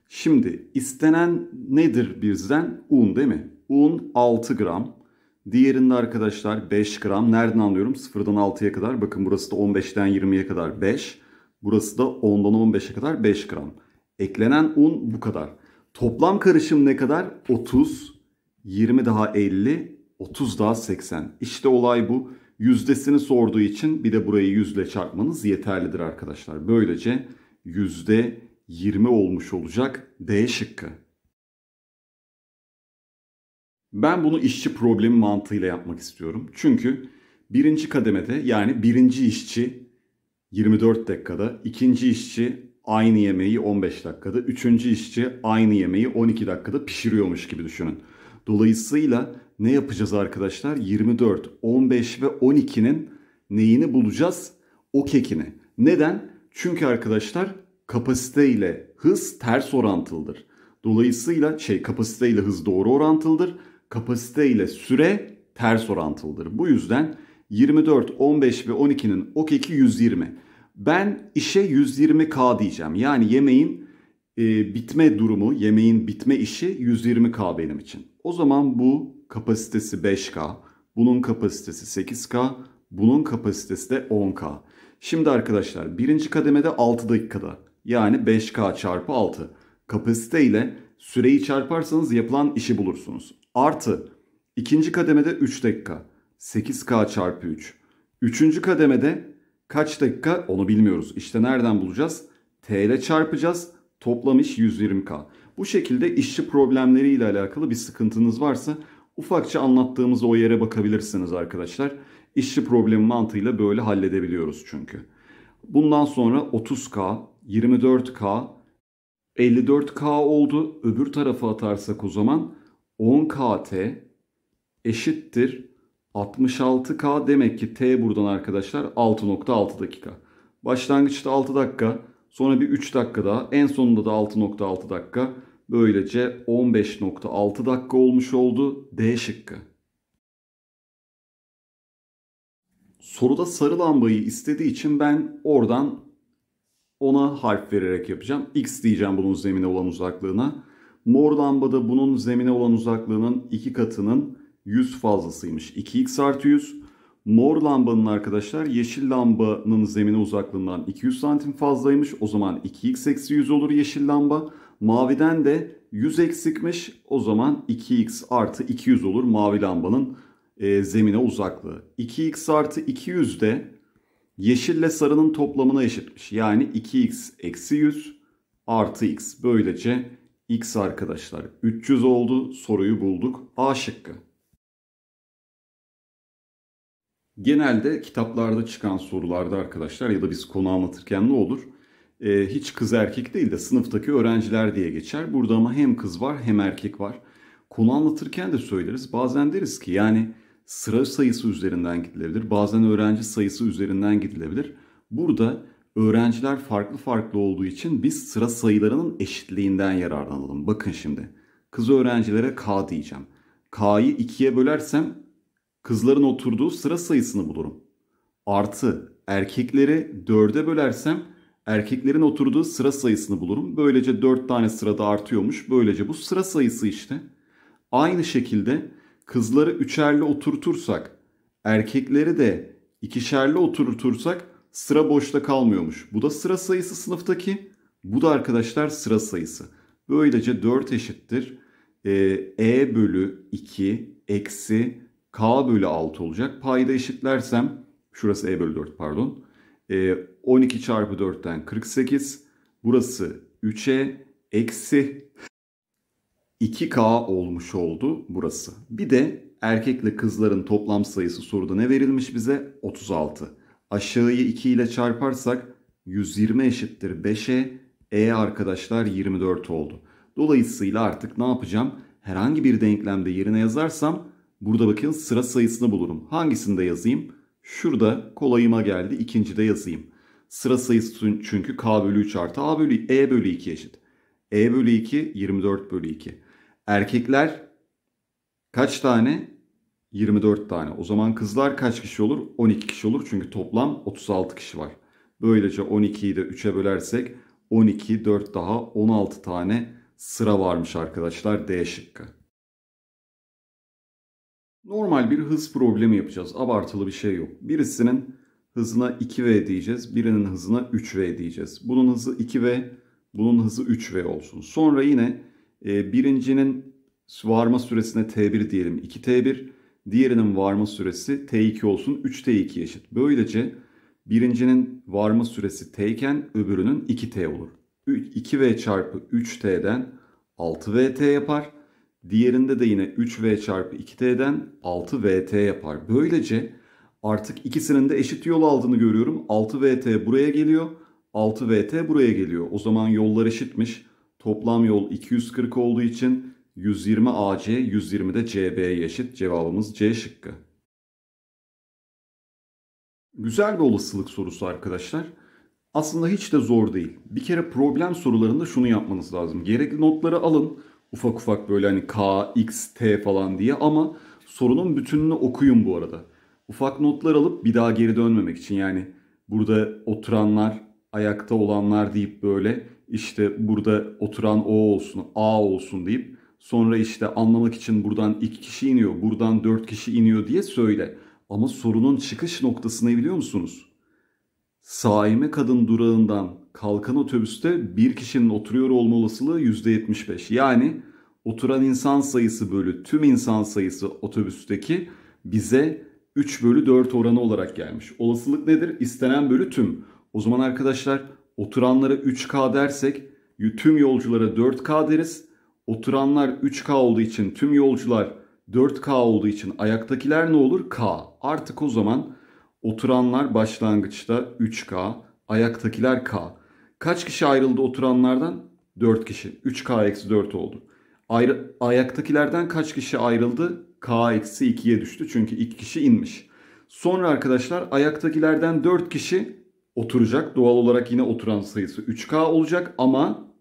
Şimdi istenen nedir bizden? Un değil mi? Un 6 gram. Diğerinde arkadaşlar 5 gram. Nereden anlıyorum? 0'dan 6'ya kadar. Bakın burası da 15'ten 20'ye kadar 5. Burası da 10'dan 15'e kadar 5 gram. Eklenen un bu kadar. Toplam karışım ne kadar? 30, 20 daha 50, 30 daha 80. İşte olay bu. Yüzdesini sorduğu için bir de burayı yüzle çarpmanız yeterlidir arkadaşlar. Böylece yüzde 20 olmuş olacak D şıkkı. Ben bunu işçi problemi mantığıyla yapmak istiyorum. Çünkü birinci kademede yani birinci işçi 24 dakikada, ikinci işçi aynı yemeği 15 dakikada, üçüncü işçi aynı yemeği 12 dakikada pişiriyormuş gibi düşünün. Dolayısıyla ne yapacağız arkadaşlar? 24, 15 ve 12'nin neyini bulacağız? O kekini. Neden? Çünkü arkadaşlar kapasite ile hız ters orantılıdır. Dolayısıyla şey kapasite ile hız doğru orantılıdır. Kapasite ile süre ters orantılıdır. Bu yüzden 24, 15 ve 12'nin ok 2 120. Ben işe 120k diyeceğim. Yani yemeğin e, bitme durumu, yemeğin bitme işi 120k benim için. O zaman bu kapasitesi 5k, bunun kapasitesi 8k, bunun kapasitesi de 10k. Şimdi arkadaşlar birinci kademede 6 dakikada yani 5k çarpı 6 kapasite ile süreyi çarparsanız yapılan işi bulursunuz. Artı ikinci kademede 3 dakika. 8K çarpı 3. Üçüncü kademede kaç dakika onu bilmiyoruz. İşte nereden bulacağız? T ile çarpacağız. Toplam iş 120K. Bu şekilde işçi problemleri ile alakalı bir sıkıntınız varsa ufakça anlattığımız o yere bakabilirsiniz arkadaşlar. İşçi problemi mantığıyla böyle halledebiliyoruz çünkü. Bundan sonra 30K, 24K, 54K oldu. Öbür tarafa atarsak o zaman 10KT eşittir 66K demek ki T buradan arkadaşlar 6.6 dakika. Başlangıçta 6 dakika sonra bir 3 dakika daha en sonunda da 6.6 dakika. Böylece 15.6 dakika olmuş oldu D şıkkı. Soruda sarı lambayı istediği için ben oradan ona harf vererek yapacağım. X diyeceğim bunun zemine olan uzaklığına. Mor lambada bunun zemine olan uzaklığının 2 katının 100 fazlasıymış. 2x artı 100. Mor lambanın arkadaşlar yeşil lambanın zemine uzaklığından 200 santim fazlaymış. O zaman 2x eksi 100 olur yeşil lamba. Maviden de 100 eksikmiş. O zaman 2x artı 200 olur mavi lambanın e, zemine uzaklığı. 2x artı 200 de yeşille sarının toplamına eşitmiş. Yani 2x eksi 100 artı x. Böylece x arkadaşlar 300 oldu soruyu bulduk. A şıkkı. genelde kitaplarda çıkan sorularda arkadaşlar ya da biz konu anlatırken ne olur? E, hiç kız erkek değil de sınıftaki öğrenciler diye geçer. Burada ama hem kız var hem erkek var. Konu anlatırken de söyleriz. Bazen deriz ki yani sıra sayısı üzerinden gidilebilir. Bazen öğrenci sayısı üzerinden gidilebilir. Burada öğrenciler farklı farklı olduğu için biz sıra sayılarının eşitliğinden yararlanalım. Bakın şimdi kız öğrencilere K diyeceğim. K'yı 2'ye bölersem kızların oturduğu sıra sayısını bulurum. Artı erkekleri 4'e bölersem erkeklerin oturduğu sıra sayısını bulurum. Böylece 4 tane sırada artıyormuş. Böylece bu sıra sayısı işte. Aynı şekilde kızları üçerli oturtursak, erkekleri de ikişerli oturtursak sıra boşta kalmıyormuş. Bu da sıra sayısı sınıftaki. Bu da arkadaşlar sıra sayısı. Böylece 4 eşittir. Ee, e bölü 2 eksi K bölü 6 olacak. Payda eşitlersem şurası E bölü 4 pardon. E, 12 çarpı 4'ten 48. Burası 3'e eksi 2K olmuş oldu burası. Bir de erkekle kızların toplam sayısı soruda ne verilmiş bize? 36. Aşağıyı 2 ile çarparsak 120 eşittir 5'e. E arkadaşlar 24 oldu. Dolayısıyla artık ne yapacağım? Herhangi bir denklemde yerine yazarsam Burada bakın sıra sayısını bulurum. Hangisinde yazayım? Şurada kolayıma geldi. ikincide yazayım. Sıra sayısı çünkü k bölü 3 artı a bölü e bölü 2 eşit. e bölü 2 24 bölü 2. Erkekler kaç tane? 24 tane. O zaman kızlar kaç kişi olur? 12 kişi olur. Çünkü toplam 36 kişi var. Böylece 12'yi de 3'e bölersek 12, 4 daha 16 tane sıra varmış arkadaşlar D şıkkı. Normal bir hız problemi yapacağız. Abartılı bir şey yok. Birisinin hızına 2v diyeceğiz. Birinin hızına 3v diyeceğiz. Bunun hızı 2v, bunun hızı 3v olsun. Sonra yine e, birincinin varma süresine t1 diyelim 2t1. Diğerinin varma süresi t2 olsun 3t2 eşit. Böylece birincinin varma süresi t iken öbürünün 2t olur. 2v çarpı 3t'den 6vt yapar. Diğerinde de yine 3V çarpı 2T'den 6VT yapar. Böylece artık ikisinin de eşit yol aldığını görüyorum. 6VT buraya geliyor. 6VT buraya geliyor. O zaman yollar eşitmiş. Toplam yol 240 olduğu için 120 AC, 120 de CB'ye eşit. Cevabımız C şıkkı. Güzel bir olasılık sorusu arkadaşlar. Aslında hiç de zor değil. Bir kere problem sorularında şunu yapmanız lazım. Gerekli notları alın ufak ufak böyle hani K, X, T falan diye ama sorunun bütününü okuyun bu arada. Ufak notlar alıp bir daha geri dönmemek için yani burada oturanlar, ayakta olanlar deyip böyle işte burada oturan O olsun, A olsun deyip sonra işte anlamak için buradan iki kişi iniyor, buradan dört kişi iniyor diye söyle. Ama sorunun çıkış noktasını biliyor musunuz? Saime kadın durağından kalkan otobüste bir kişinin oturuyor olma olasılığı %75. Yani oturan insan sayısı bölü tüm insan sayısı otobüsteki bize 3 bölü 4 oranı olarak gelmiş. Olasılık nedir? İstenen bölü tüm. O zaman arkadaşlar oturanlara 3K dersek tüm yolculara 4K deriz. Oturanlar 3K olduğu için tüm yolcular 4K olduğu için ayaktakiler ne olur? K. Artık o zaman oturanlar başlangıçta 3K, ayaktakiler K. Kaç kişi ayrıldı oturanlardan? 4 kişi. 3K-4 oldu. Ayrı, ayaktakilerden kaç kişi ayrıldı? K-2'ye düştü. Çünkü 2 kişi inmiş. Sonra arkadaşlar ayaktakilerden 4 kişi oturacak. Doğal olarak yine oturan sayısı 3K olacak ama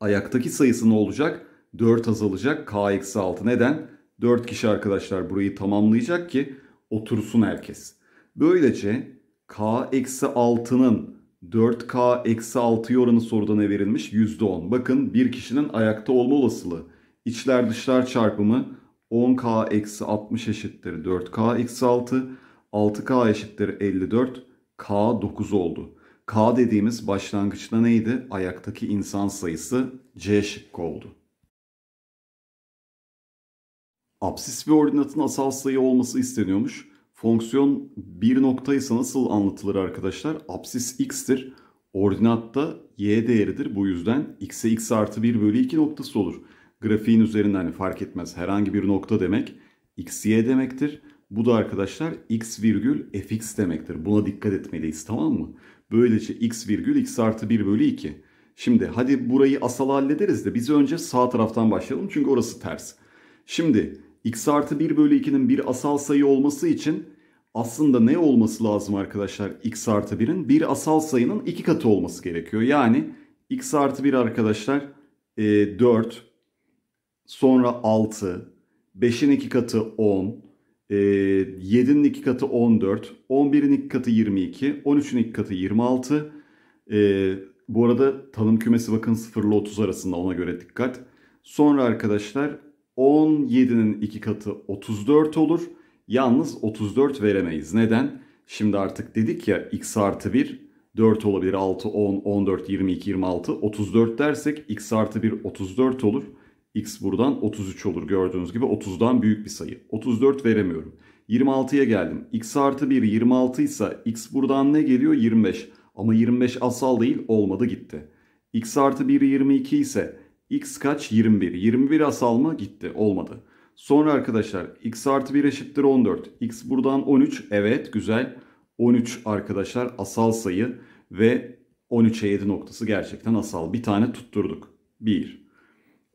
ayaktaki sayısı ne olacak? 4 azalacak. K-6 neden? 4 kişi arkadaşlar burayı tamamlayacak ki otursun herkes. Böylece K-6'nın 4K eksi 6 oranı soruda ne verilmiş? %10. Bakın bir kişinin ayakta olma olasılığı. İçler dışlar çarpımı 10K eksi 60 eşittir 4K eksi 6. 6K eşittir 54. K 9 oldu. K dediğimiz başlangıçta neydi? Ayaktaki insan sayısı C şıkkı oldu. Absis bir ordinatın asal sayı olması isteniyormuş. Fonksiyon bir nokta nasıl anlatılır arkadaşlar? Apsis x'tir. Ordinatta y değeridir. Bu yüzden x'e x artı 1 bölü 2 noktası olur. Grafiğin üzerinden hani fark etmez herhangi bir nokta demek x, y demektir. Bu da arkadaşlar x virgül fx demektir. Buna dikkat etmeliyiz tamam mı? Böylece x virgül x artı 1 bölü 2. Şimdi hadi burayı asal hallederiz de biz önce sağ taraftan başlayalım çünkü orası ters. Şimdi x artı 1 bölü 2'nin bir asal sayı olması için aslında ne olması lazım arkadaşlar x artı 1'in? Bir asal sayının 2 katı olması gerekiyor. Yani x artı 1 arkadaşlar e, 4 sonra 6 5'in 2 katı 10 e, 7'nin 2 katı 14 11'in 2 katı 22 13'ün 2 katı 26 e, bu arada tanım kümesi bakın 0 ile 30 arasında ona göre dikkat. Sonra arkadaşlar 17'nin 2 katı 34 olur. Yalnız 34 veremeyiz. Neden? Şimdi artık dedik ya x artı 1 4 olabilir 6, 10, 14, 22, 26, 34 dersek x artı 1 34 olur. x buradan 33 olur. Gördüğünüz gibi 30'dan büyük bir sayı. 34 veremiyorum. 26'ya geldim. x artı 1 26 ise x buradan ne geliyor? 25. Ama 25 asal değil olmadı gitti. x artı 1 22 ise x kaç? 21. 21 asal mı? Gitti. Olmadı. Sonra arkadaşlar x artı 1 eşittir 14. x buradan 13. Evet güzel. 13 arkadaşlar asal sayı ve 13'e 7 noktası gerçekten asal. Bir tane tutturduk. 1.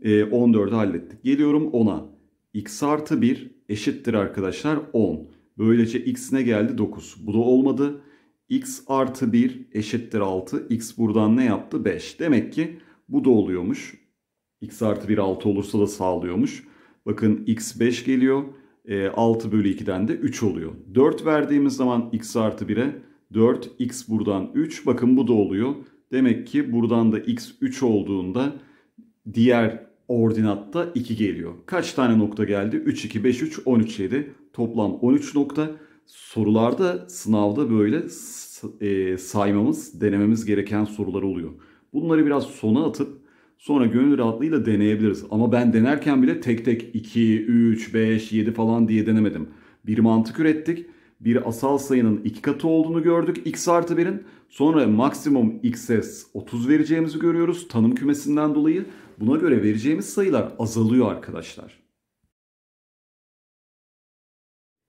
E, 14'ü hallettik. Geliyorum 10'a. x artı 1 eşittir arkadaşlar 10. Böylece x ne geldi? 9. Bu da olmadı. x artı 1 eşittir 6. x buradan ne yaptı? 5. Demek ki bu da oluyormuş x artı 1 6 olursa da sağlıyormuş. Bakın x 5 geliyor. 6 e, bölü 2'den de 3 oluyor. 4 verdiğimiz zaman x artı 1'e 4 x buradan 3 bakın bu da oluyor. Demek ki buradan da x 3 olduğunda diğer ordinatta 2 geliyor. Kaç tane nokta geldi? 3, 2, 5, 3, 13, 7. Toplam 13 nokta. Sorularda sınavda böyle e, saymamız, denememiz gereken sorular oluyor. Bunları biraz sona atıp Sonra gönül rahatlığıyla deneyebiliriz. Ama ben denerken bile tek tek 2, 3, 5, 7 falan diye denemedim. Bir mantık ürettik. Bir asal sayının iki katı olduğunu gördük. X artı 1'in. Sonra maksimum x'e 30 vereceğimizi görüyoruz. Tanım kümesinden dolayı buna göre vereceğimiz sayılar azalıyor arkadaşlar.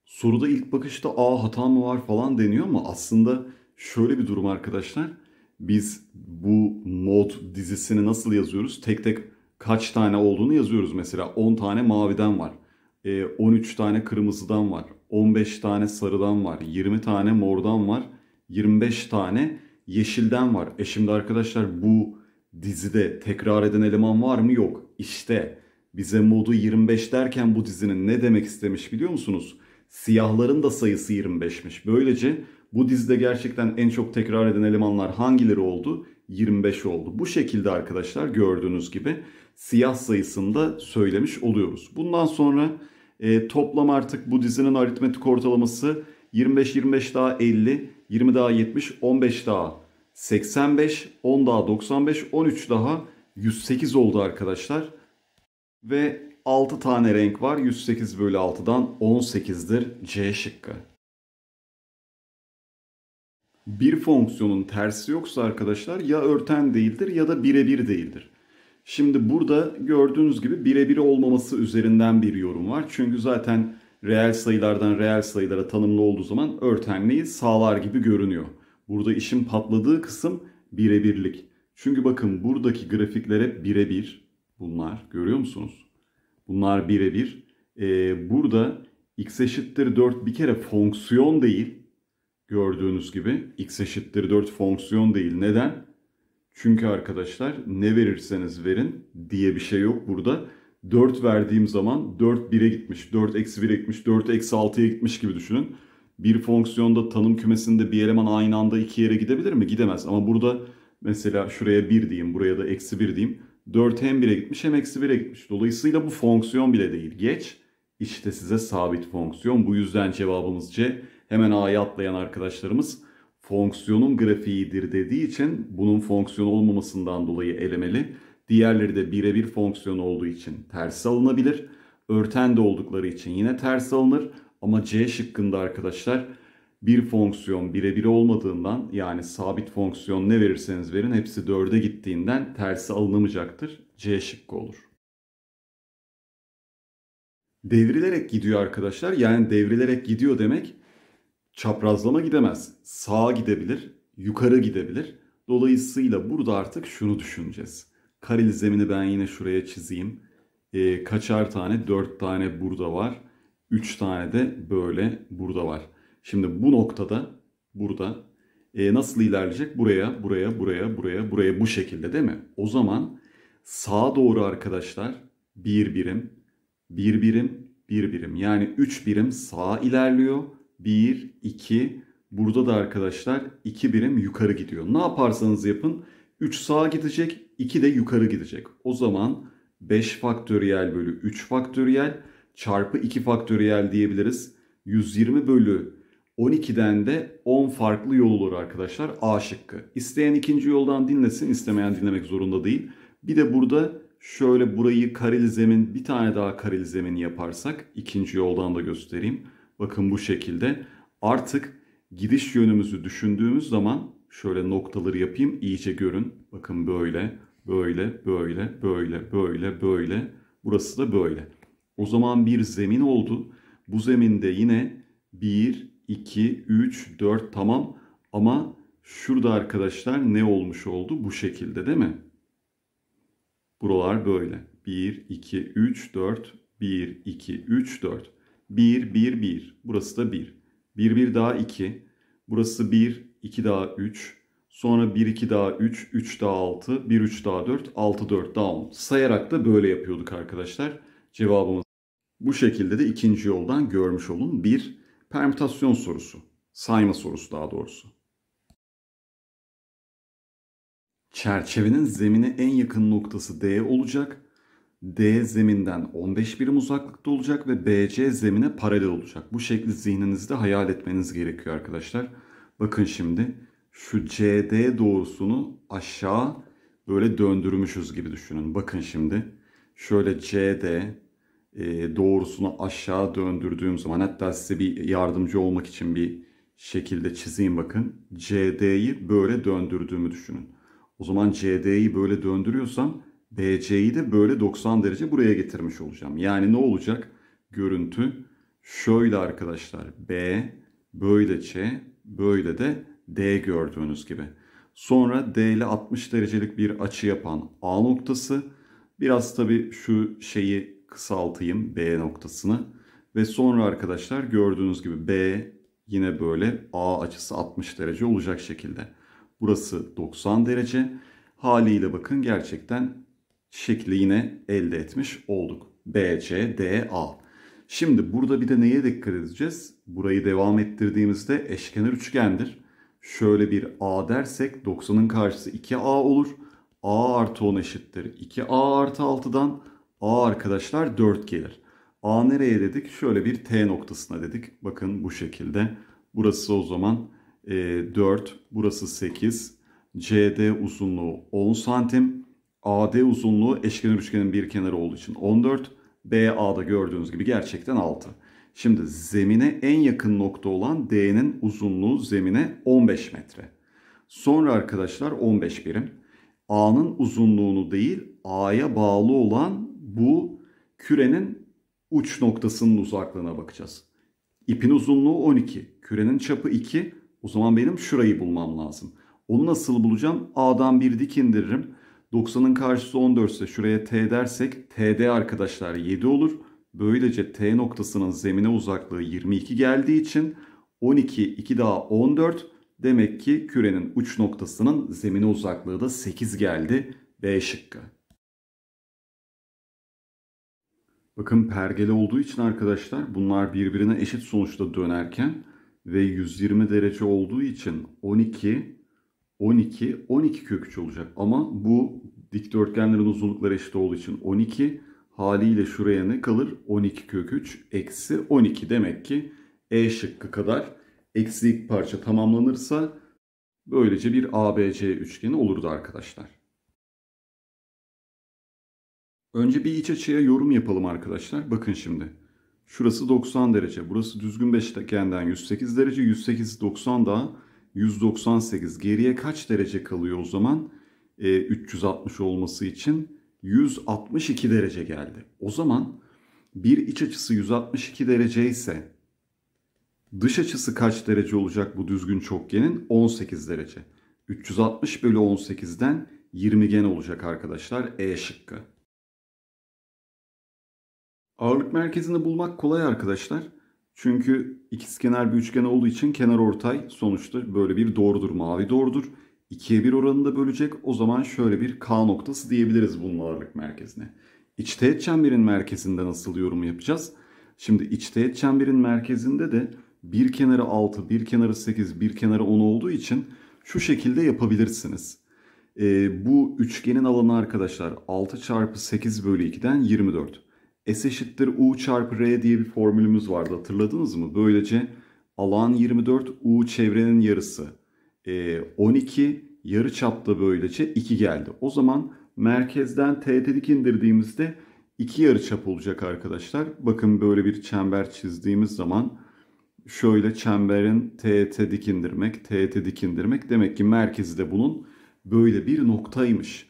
Soruda ilk bakışta a hata mı var falan deniyor mu? aslında şöyle bir durum arkadaşlar biz bu mod dizisini nasıl yazıyoruz? Tek tek kaç tane olduğunu yazıyoruz mesela. 10 tane maviden var. 13 ee, tane kırmızıdan var. 15 tane sarıdan var. 20 tane mordan var. 25 tane yeşilden var. E şimdi arkadaşlar bu dizide tekrar eden eleman var mı? Yok. İşte bize modu 25 derken bu dizinin ne demek istemiş biliyor musunuz? Siyahların da sayısı 25'miş. Böylece bu dizide gerçekten en çok tekrar eden elemanlar hangileri oldu? 25 oldu. Bu şekilde arkadaşlar gördüğünüz gibi siyah sayısını da söylemiş oluyoruz. Bundan sonra e, toplam artık bu dizinin aritmetik ortalaması 25, 25 daha 50, 20 daha 70, 15 daha 85, 10 daha 95, 13 daha 108 oldu arkadaşlar. Ve 6 tane renk var. 108 bölü 6'dan 18'dir C şıkkı bir fonksiyonun tersi yoksa arkadaşlar ya örten değildir ya da birebir değildir. Şimdi burada gördüğünüz gibi birebir olmaması üzerinden bir yorum var. Çünkü zaten reel sayılardan reel sayılara tanımlı olduğu zaman örtenliği sağlar gibi görünüyor. Burada işin patladığı kısım birebirlik. Çünkü bakın buradaki grafiklere birebir bunlar görüyor musunuz? Bunlar birebir. Ee, burada x eşittir 4 bir kere fonksiyon değil gördüğünüz gibi x eşittir 4 fonksiyon değil. Neden? Çünkü arkadaşlar ne verirseniz verin diye bir şey yok burada. 4 verdiğim zaman 4 1'e gitmiş, 4 eksi 1'e gitmiş, 4 eksi 6'ya gitmiş gibi düşünün. Bir fonksiyonda tanım kümesinde bir eleman aynı anda iki yere gidebilir mi? Gidemez. Ama burada mesela şuraya 1 diyeyim, buraya da eksi 1 diyeyim. 4 hem 1'e gitmiş hem eksi 1'e gitmiş. Dolayısıyla bu fonksiyon bile değil. Geç. İşte size sabit fonksiyon. Bu yüzden cevabımız C hemen A'ya atlayan arkadaşlarımız fonksiyonun grafiğidir dediği için bunun fonksiyon olmamasından dolayı elemeli. Diğerleri de birebir fonksiyon olduğu için ters alınabilir. Örten de oldukları için yine ters alınır. Ama C şıkkında arkadaşlar bir fonksiyon birebir olmadığından yani sabit fonksiyon ne verirseniz verin hepsi 4'e gittiğinden tersi alınamayacaktır. C şıkkı olur. Devrilerek gidiyor arkadaşlar. Yani devrilerek gidiyor demek çaprazlama gidemez. Sağa gidebilir, yukarı gidebilir. Dolayısıyla burada artık şunu düşüneceğiz. Karil zemini ben yine şuraya çizeyim. E, kaçar tane? 4 tane burada var. 3 tane de böyle burada var. Şimdi bu noktada burada e, nasıl ilerleyecek? Buraya, buraya, buraya, buraya, buraya bu şekilde değil mi? O zaman sağa doğru arkadaşlar bir birim, bir birim, bir birim yani 3 birim sağa ilerliyor. 1, 2. Burada da arkadaşlar 2 birim yukarı gidiyor. Ne yaparsanız yapın 3 sağa gidecek, 2 de yukarı gidecek. O zaman 5 faktöriyel bölü 3 faktöriyel çarpı 2 faktöriyel diyebiliriz. 120 bölü 12'den de 10 farklı yol olur arkadaşlar. A şıkkı. İsteyen ikinci yoldan dinlesin, istemeyen dinlemek zorunda değil. Bir de burada şöyle burayı kareli zemin, bir tane daha kareli zemini yaparsak ikinci yoldan da göstereyim. Bakın bu şekilde. Artık gidiş yönümüzü düşündüğümüz zaman şöyle noktaları yapayım iyice görün. Bakın böyle, böyle, böyle, böyle, böyle, böyle. Burası da böyle. O zaman bir zemin oldu. Bu zeminde yine 1, 2, 3, 4 tamam. Ama şurada arkadaşlar ne olmuş oldu? Bu şekilde değil mi? Buralar böyle. 1, 2, 3, 4. 1, 2, 3, 4. 1, 1, 1. Burası da 1. 1, 1 daha 2. Burası 1, 2 daha 3. Sonra 1, 2 daha 3, 3 daha 6, 1, 3 daha 4, 6, 4 daha 10. Sayarak da böyle yapıyorduk arkadaşlar. Cevabımız bu şekilde de ikinci yoldan görmüş olun. 1. Permütasyon sorusu. Sayma sorusu daha doğrusu. Çerçevenin zemine en yakın noktası D olacak D zeminden 15 birim uzaklıkta olacak ve BC zemine paralel olacak. Bu şekli zihninizde hayal etmeniz gerekiyor arkadaşlar. Bakın şimdi şu CD doğrusunu aşağı böyle döndürmüşüz gibi düşünün. Bakın şimdi şöyle CD e, doğrusunu aşağı döndürdüğüm zaman hatta size bir yardımcı olmak için bir şekilde çizeyim bakın. CD'yi böyle döndürdüğümü düşünün. O zaman CD'yi böyle döndürüyorsam BC'yi de böyle 90 derece buraya getirmiş olacağım. Yani ne olacak? Görüntü şöyle arkadaşlar. B böyle C böyle de D gördüğünüz gibi. Sonra D ile 60 derecelik bir açı yapan A noktası. Biraz tabi şu şeyi kısaltayım B noktasını. Ve sonra arkadaşlar gördüğünüz gibi B yine böyle A açısı 60 derece olacak şekilde. Burası 90 derece. Haliyle bakın gerçekten şekli yine elde etmiş olduk. B, C, D, A. Şimdi burada bir de neye dikkat edeceğiz? Burayı devam ettirdiğimizde eşkenar üçgendir. Şöyle bir A dersek 90'ın karşısı 2A olur. A artı 10 eşittir 2A artı 6'dan. A arkadaşlar 4 gelir. A nereye dedik? Şöyle bir T noktasına dedik. Bakın bu şekilde. Burası o zaman 4, e, burası 8. CD uzunluğu 10 santim. AD uzunluğu eşkenar üçgenin bir kenarı olduğu için 14. BA'da gördüğünüz gibi gerçekten 6. Şimdi zemine en yakın nokta olan D'nin uzunluğu zemine 15 metre. Sonra arkadaşlar 15 birim. A'nın uzunluğunu değil A'ya bağlı olan bu kürenin uç noktasının uzaklığına bakacağız. İpin uzunluğu 12. Kürenin çapı 2. O zaman benim şurayı bulmam lazım. Onu nasıl bulacağım? A'dan bir dik indiririm. 90'ın karşısı 14 ise şuraya t dersek td arkadaşlar 7 olur. Böylece t noktasının zemine uzaklığı 22 geldiği için 12 2 daha 14 demek ki kürenin uç noktasının zemine uzaklığı da 8 geldi B şıkkı. Bakın pergeli olduğu için arkadaşlar bunlar birbirine eşit sonuçta dönerken ve 120 derece olduğu için 12 12, 12 kök 3 olacak. Ama bu dikdörtgenlerin uzunlukları eşit olduğu için 12 haliyle şuraya ne kalır? 12 kök 3 eksi 12 demek ki E şıkkı kadar eksi ilk parça tamamlanırsa böylece bir ABC üçgeni olurdu arkadaşlar. Önce bir iç açıya yorum yapalım arkadaşlar. Bakın şimdi. Şurası 90 derece. Burası düzgün beşgenden 108 derece. 108 90 daha 198. Geriye kaç derece kalıyor o zaman? E, 360 olması için 162 derece geldi. O zaman bir iç açısı 162 derece ise dış açısı kaç derece olacak bu düzgün çokgenin? 18 derece. 360 bölü 18'den 20 gen olacak arkadaşlar E şıkkı. Ağırlık merkezini bulmak kolay arkadaşlar. Çünkü ikiz kenar bir üçgen olduğu için kenar ortay sonuçta böyle bir doğrudur, mavi doğrudur. 2'ye 1 oranında bölecek. O zaman şöyle bir K noktası diyebiliriz bunun ağırlık merkezine. İçteğet çemberin merkezinde nasıl yorum yapacağız? Şimdi içteğet çemberin merkezinde de bir kenarı 6, bir kenarı 8, bir kenarı 10 olduğu için şu şekilde yapabilirsiniz. Ee, bu üçgenin alanı arkadaşlar 6 çarpı 8 bölü 2'den 24. S eşittir U çarpı R diye bir formülümüz vardı hatırladınız mı? Böylece alan 24 U çevrenin yarısı. E, 12 yarı çapta böylece 2 geldi. O zaman merkezden teğetlik indirdiğimizde 2 yarı çap olacak arkadaşlar. Bakın böyle bir çember çizdiğimiz zaman şöyle çemberin TT dik indirmek, teğete dik indirmek demek ki merkezi de bunun böyle bir noktaymış.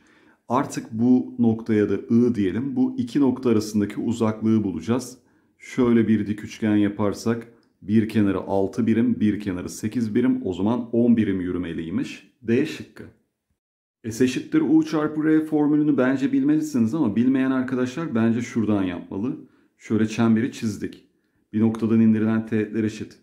Artık bu noktaya da I diyelim. Bu iki nokta arasındaki uzaklığı bulacağız. Şöyle bir dik üçgen yaparsak bir kenarı 6 birim, bir kenarı 8 birim. O zaman 10 birim yürümeliymiş. D şıkkı. S eşittir U çarpı R formülünü bence bilmelisiniz ama bilmeyen arkadaşlar bence şuradan yapmalı. Şöyle çemberi çizdik. Bir noktadan indirilen teğetler eşit.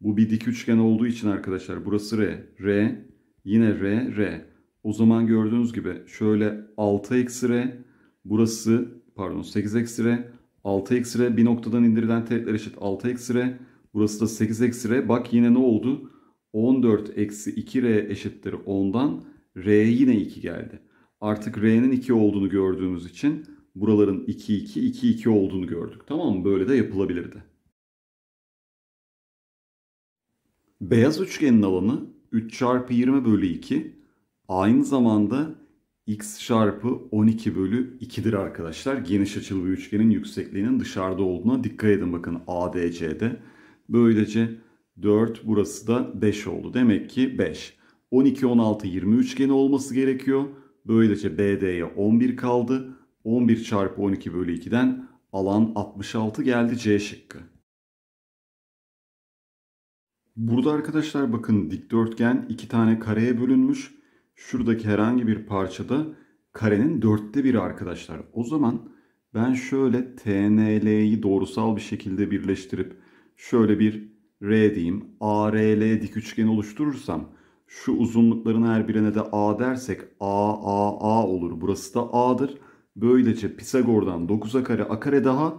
Bu bir dik üçgen olduğu için arkadaşlar burası R, R, yine R, R. O zaman gördüğünüz gibi şöyle 6 eksi r burası pardon 8 eksi r 6 eksi r bir noktadan indirilen teğetler eşit 6 eksi r burası da 8 eksi r bak yine ne oldu 14 eksi 2 r eşittir 10'dan r yine 2 geldi. Artık r'nin 2 olduğunu gördüğümüz için buraların 2 2 2 2 olduğunu gördük. Tamam mı? Böyle de yapılabilirdi. Beyaz üçgenin alanı 3 çarpı 20 bölü 2 aynı zamanda x çarpı 12 bölü 2'dir arkadaşlar. Geniş açılı bir üçgenin yüksekliğinin dışarıda olduğuna dikkat edin bakın ADC'de. Böylece 4 burası da 5 oldu. Demek ki 5. 12, 16, 20 üçgeni olması gerekiyor. Böylece BD'ye 11 kaldı. 11 çarpı 12 bölü 2'den alan 66 geldi C şıkkı. Burada arkadaşlar bakın dikdörtgen iki tane kareye bölünmüş şuradaki herhangi bir parçada karenin dörtte biri arkadaşlar. O zaman ben şöyle TNL'yi doğrusal bir şekilde birleştirip şöyle bir R diyeyim ARL dik üçgeni oluşturursam şu uzunlukların her birine de A dersek A A A olur. Burası da A'dır. Böylece Pisagor'dan 9'a kare A kare daha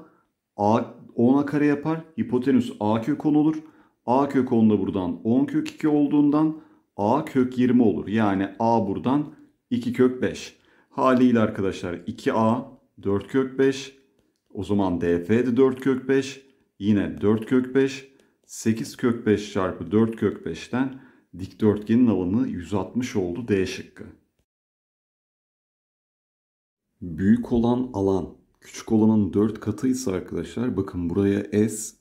A 10'a kare yapar. Hipotenüs A kök 10 olur. A kök 10 da buradan 10 kök 2 olduğundan a kök 20 olur. Yani a buradan 2 kök 5. Haliyle arkadaşlar 2a 4 kök 5. O zaman df de 4 kök 5. Yine 4 kök 5. 8 kök 5 çarpı 4 kök 5'ten dikdörtgenin alanı 160 oldu D şıkkı. Büyük olan alan küçük olanın 4 katıysa arkadaşlar bakın buraya S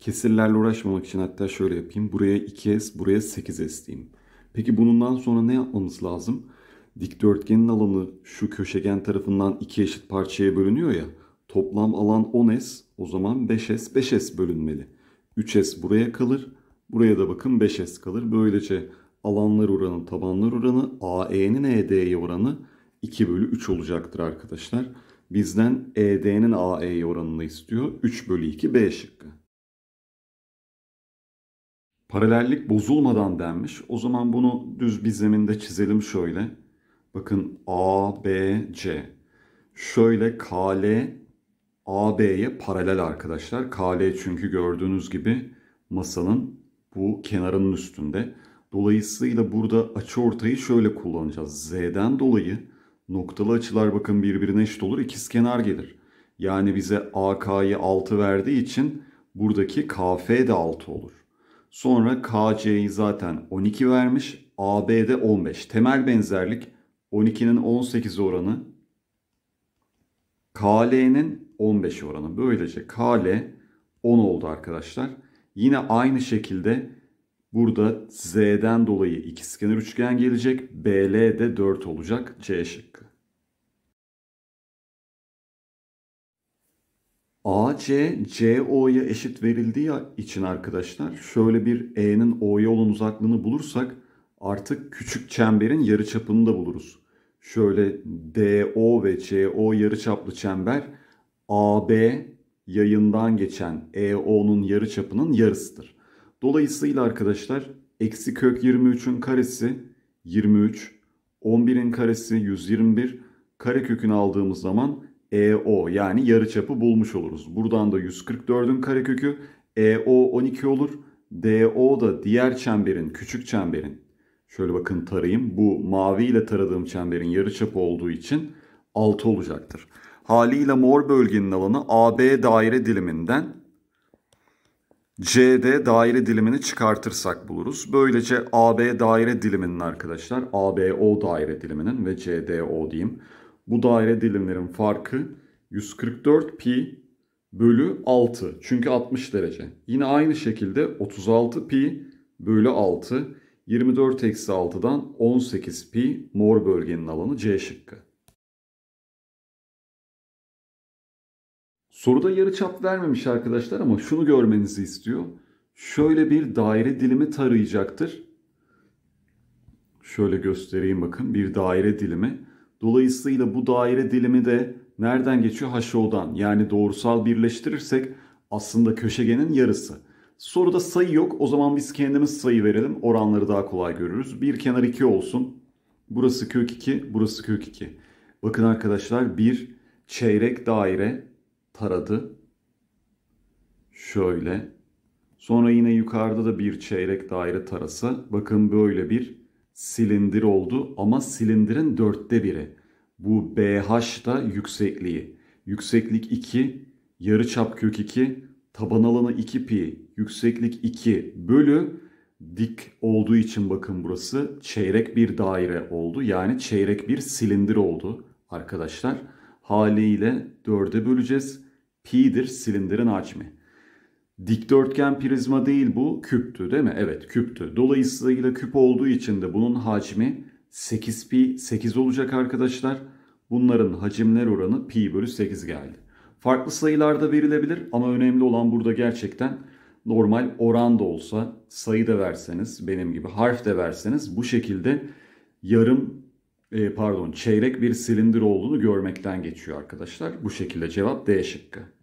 kesirlerle uğraşmamak için hatta şöyle yapayım. Buraya 2S buraya 8S diyeyim. Peki bundan sonra ne yapmamız lazım? Dikdörtgenin alanı şu köşegen tarafından iki eşit parçaya bölünüyor ya. Toplam alan 10S o zaman 5S 5S bölünmeli. 3S buraya kalır. Buraya da bakın 5S kalır. Böylece alanlar oranı tabanlar oranı AE'nin ED'ye oranı 2 bölü 3 olacaktır arkadaşlar. Bizden ED'nin AE'ye oranını istiyor. 3 bölü 2 B şıkkı. Paralellik bozulmadan denmiş. O zaman bunu düz bir zeminde çizelim şöyle. Bakın A, B, C. Şöyle KL AB'ye paralel arkadaşlar. KL çünkü gördüğünüz gibi masanın bu kenarının üstünde. Dolayısıyla burada açı ortayı şöyle kullanacağız. Z'den dolayı noktalı açılar bakın birbirine eşit olur. İkiz kenar gelir. Yani bize AK'yı 6 verdiği için buradaki KF de 6 olur. Sonra KC'yi zaten 12 vermiş. AB'de 15. Temel benzerlik 12'nin 18 oranı KL'nin 15 oranı. Böylece KL 10 oldu arkadaşlar. Yine aynı şekilde burada Z'den dolayı ikizkenar üçgen gelecek. BL de 4 olacak C şıkkı. AC, CO'ya eşit verildiği için arkadaşlar şöyle bir E'nin O'ya olan uzaklığını bulursak artık küçük çemberin yarı çapını da buluruz. Şöyle DO ve CO yarı çaplı çember AB yayından geçen EO'nun çapının yarısıdır. Dolayısıyla arkadaşlar eksi kök 23'ün karesi 23, 11'in karesi 121, karekökünü aldığımız zaman EO yani yarıçapı bulmuş oluruz. Buradan da 144'ün karekökü EO 12 olur. DO da diğer çemberin, küçük çemberin. Şöyle bakın tarayayım. Bu mavi ile taradığım çemberin yarıçapı olduğu için 6 olacaktır. Haliyle mor bölgenin alanı AB daire diliminden CD daire dilimini çıkartırsak buluruz. Böylece AB daire diliminin arkadaşlar ABO daire diliminin ve CDO diyeyim bu daire dilimlerin farkı 144 pi bölü 6. Çünkü 60 derece. Yine aynı şekilde 36 pi bölü 6. 24 eksi 6'dan 18 pi mor bölgenin alanı C şıkkı. Soruda çap vermemiş arkadaşlar ama şunu görmenizi istiyor. Şöyle bir daire dilimi tarayacaktır. Şöyle göstereyim bakın bir daire dilimi. Dolayısıyla bu daire dilimi de nereden geçiyor? Haşo'dan. Yani doğrusal birleştirirsek aslında köşegenin yarısı. Soruda sayı yok. O zaman biz kendimiz sayı verelim. Oranları daha kolay görürüz. Bir kenar 2 olsun. Burası kök 2, burası kök 2. Bakın arkadaşlar bir çeyrek daire taradı. Şöyle. Sonra yine yukarıda da bir çeyrek daire tarası. Bakın böyle bir silindir oldu ama silindirin dörtte biri. Bu BH da yüksekliği. Yükseklik 2, yarıçap kök 2, taban alanı 2 pi, yükseklik 2 bölü dik olduğu için bakın burası çeyrek bir daire oldu. Yani çeyrek bir silindir oldu arkadaşlar. Haliyle 4'e böleceğiz. Pi'dir silindirin hacmi. Dikdörtgen prizma değil bu, küptü değil mi? Evet, küptü. Dolayısıyla küp olduğu için de bunun hacmi 8 pi 8 olacak arkadaşlar. Bunların hacimler oranı pi bölü 8 geldi. Farklı sayılarda verilebilir ama önemli olan burada gerçekten normal oran da olsa, sayı da verseniz, benim gibi harf de verseniz bu şekilde yarım e, pardon çeyrek bir silindir olduğunu görmekten geçiyor arkadaşlar. Bu şekilde cevap D şıkkı.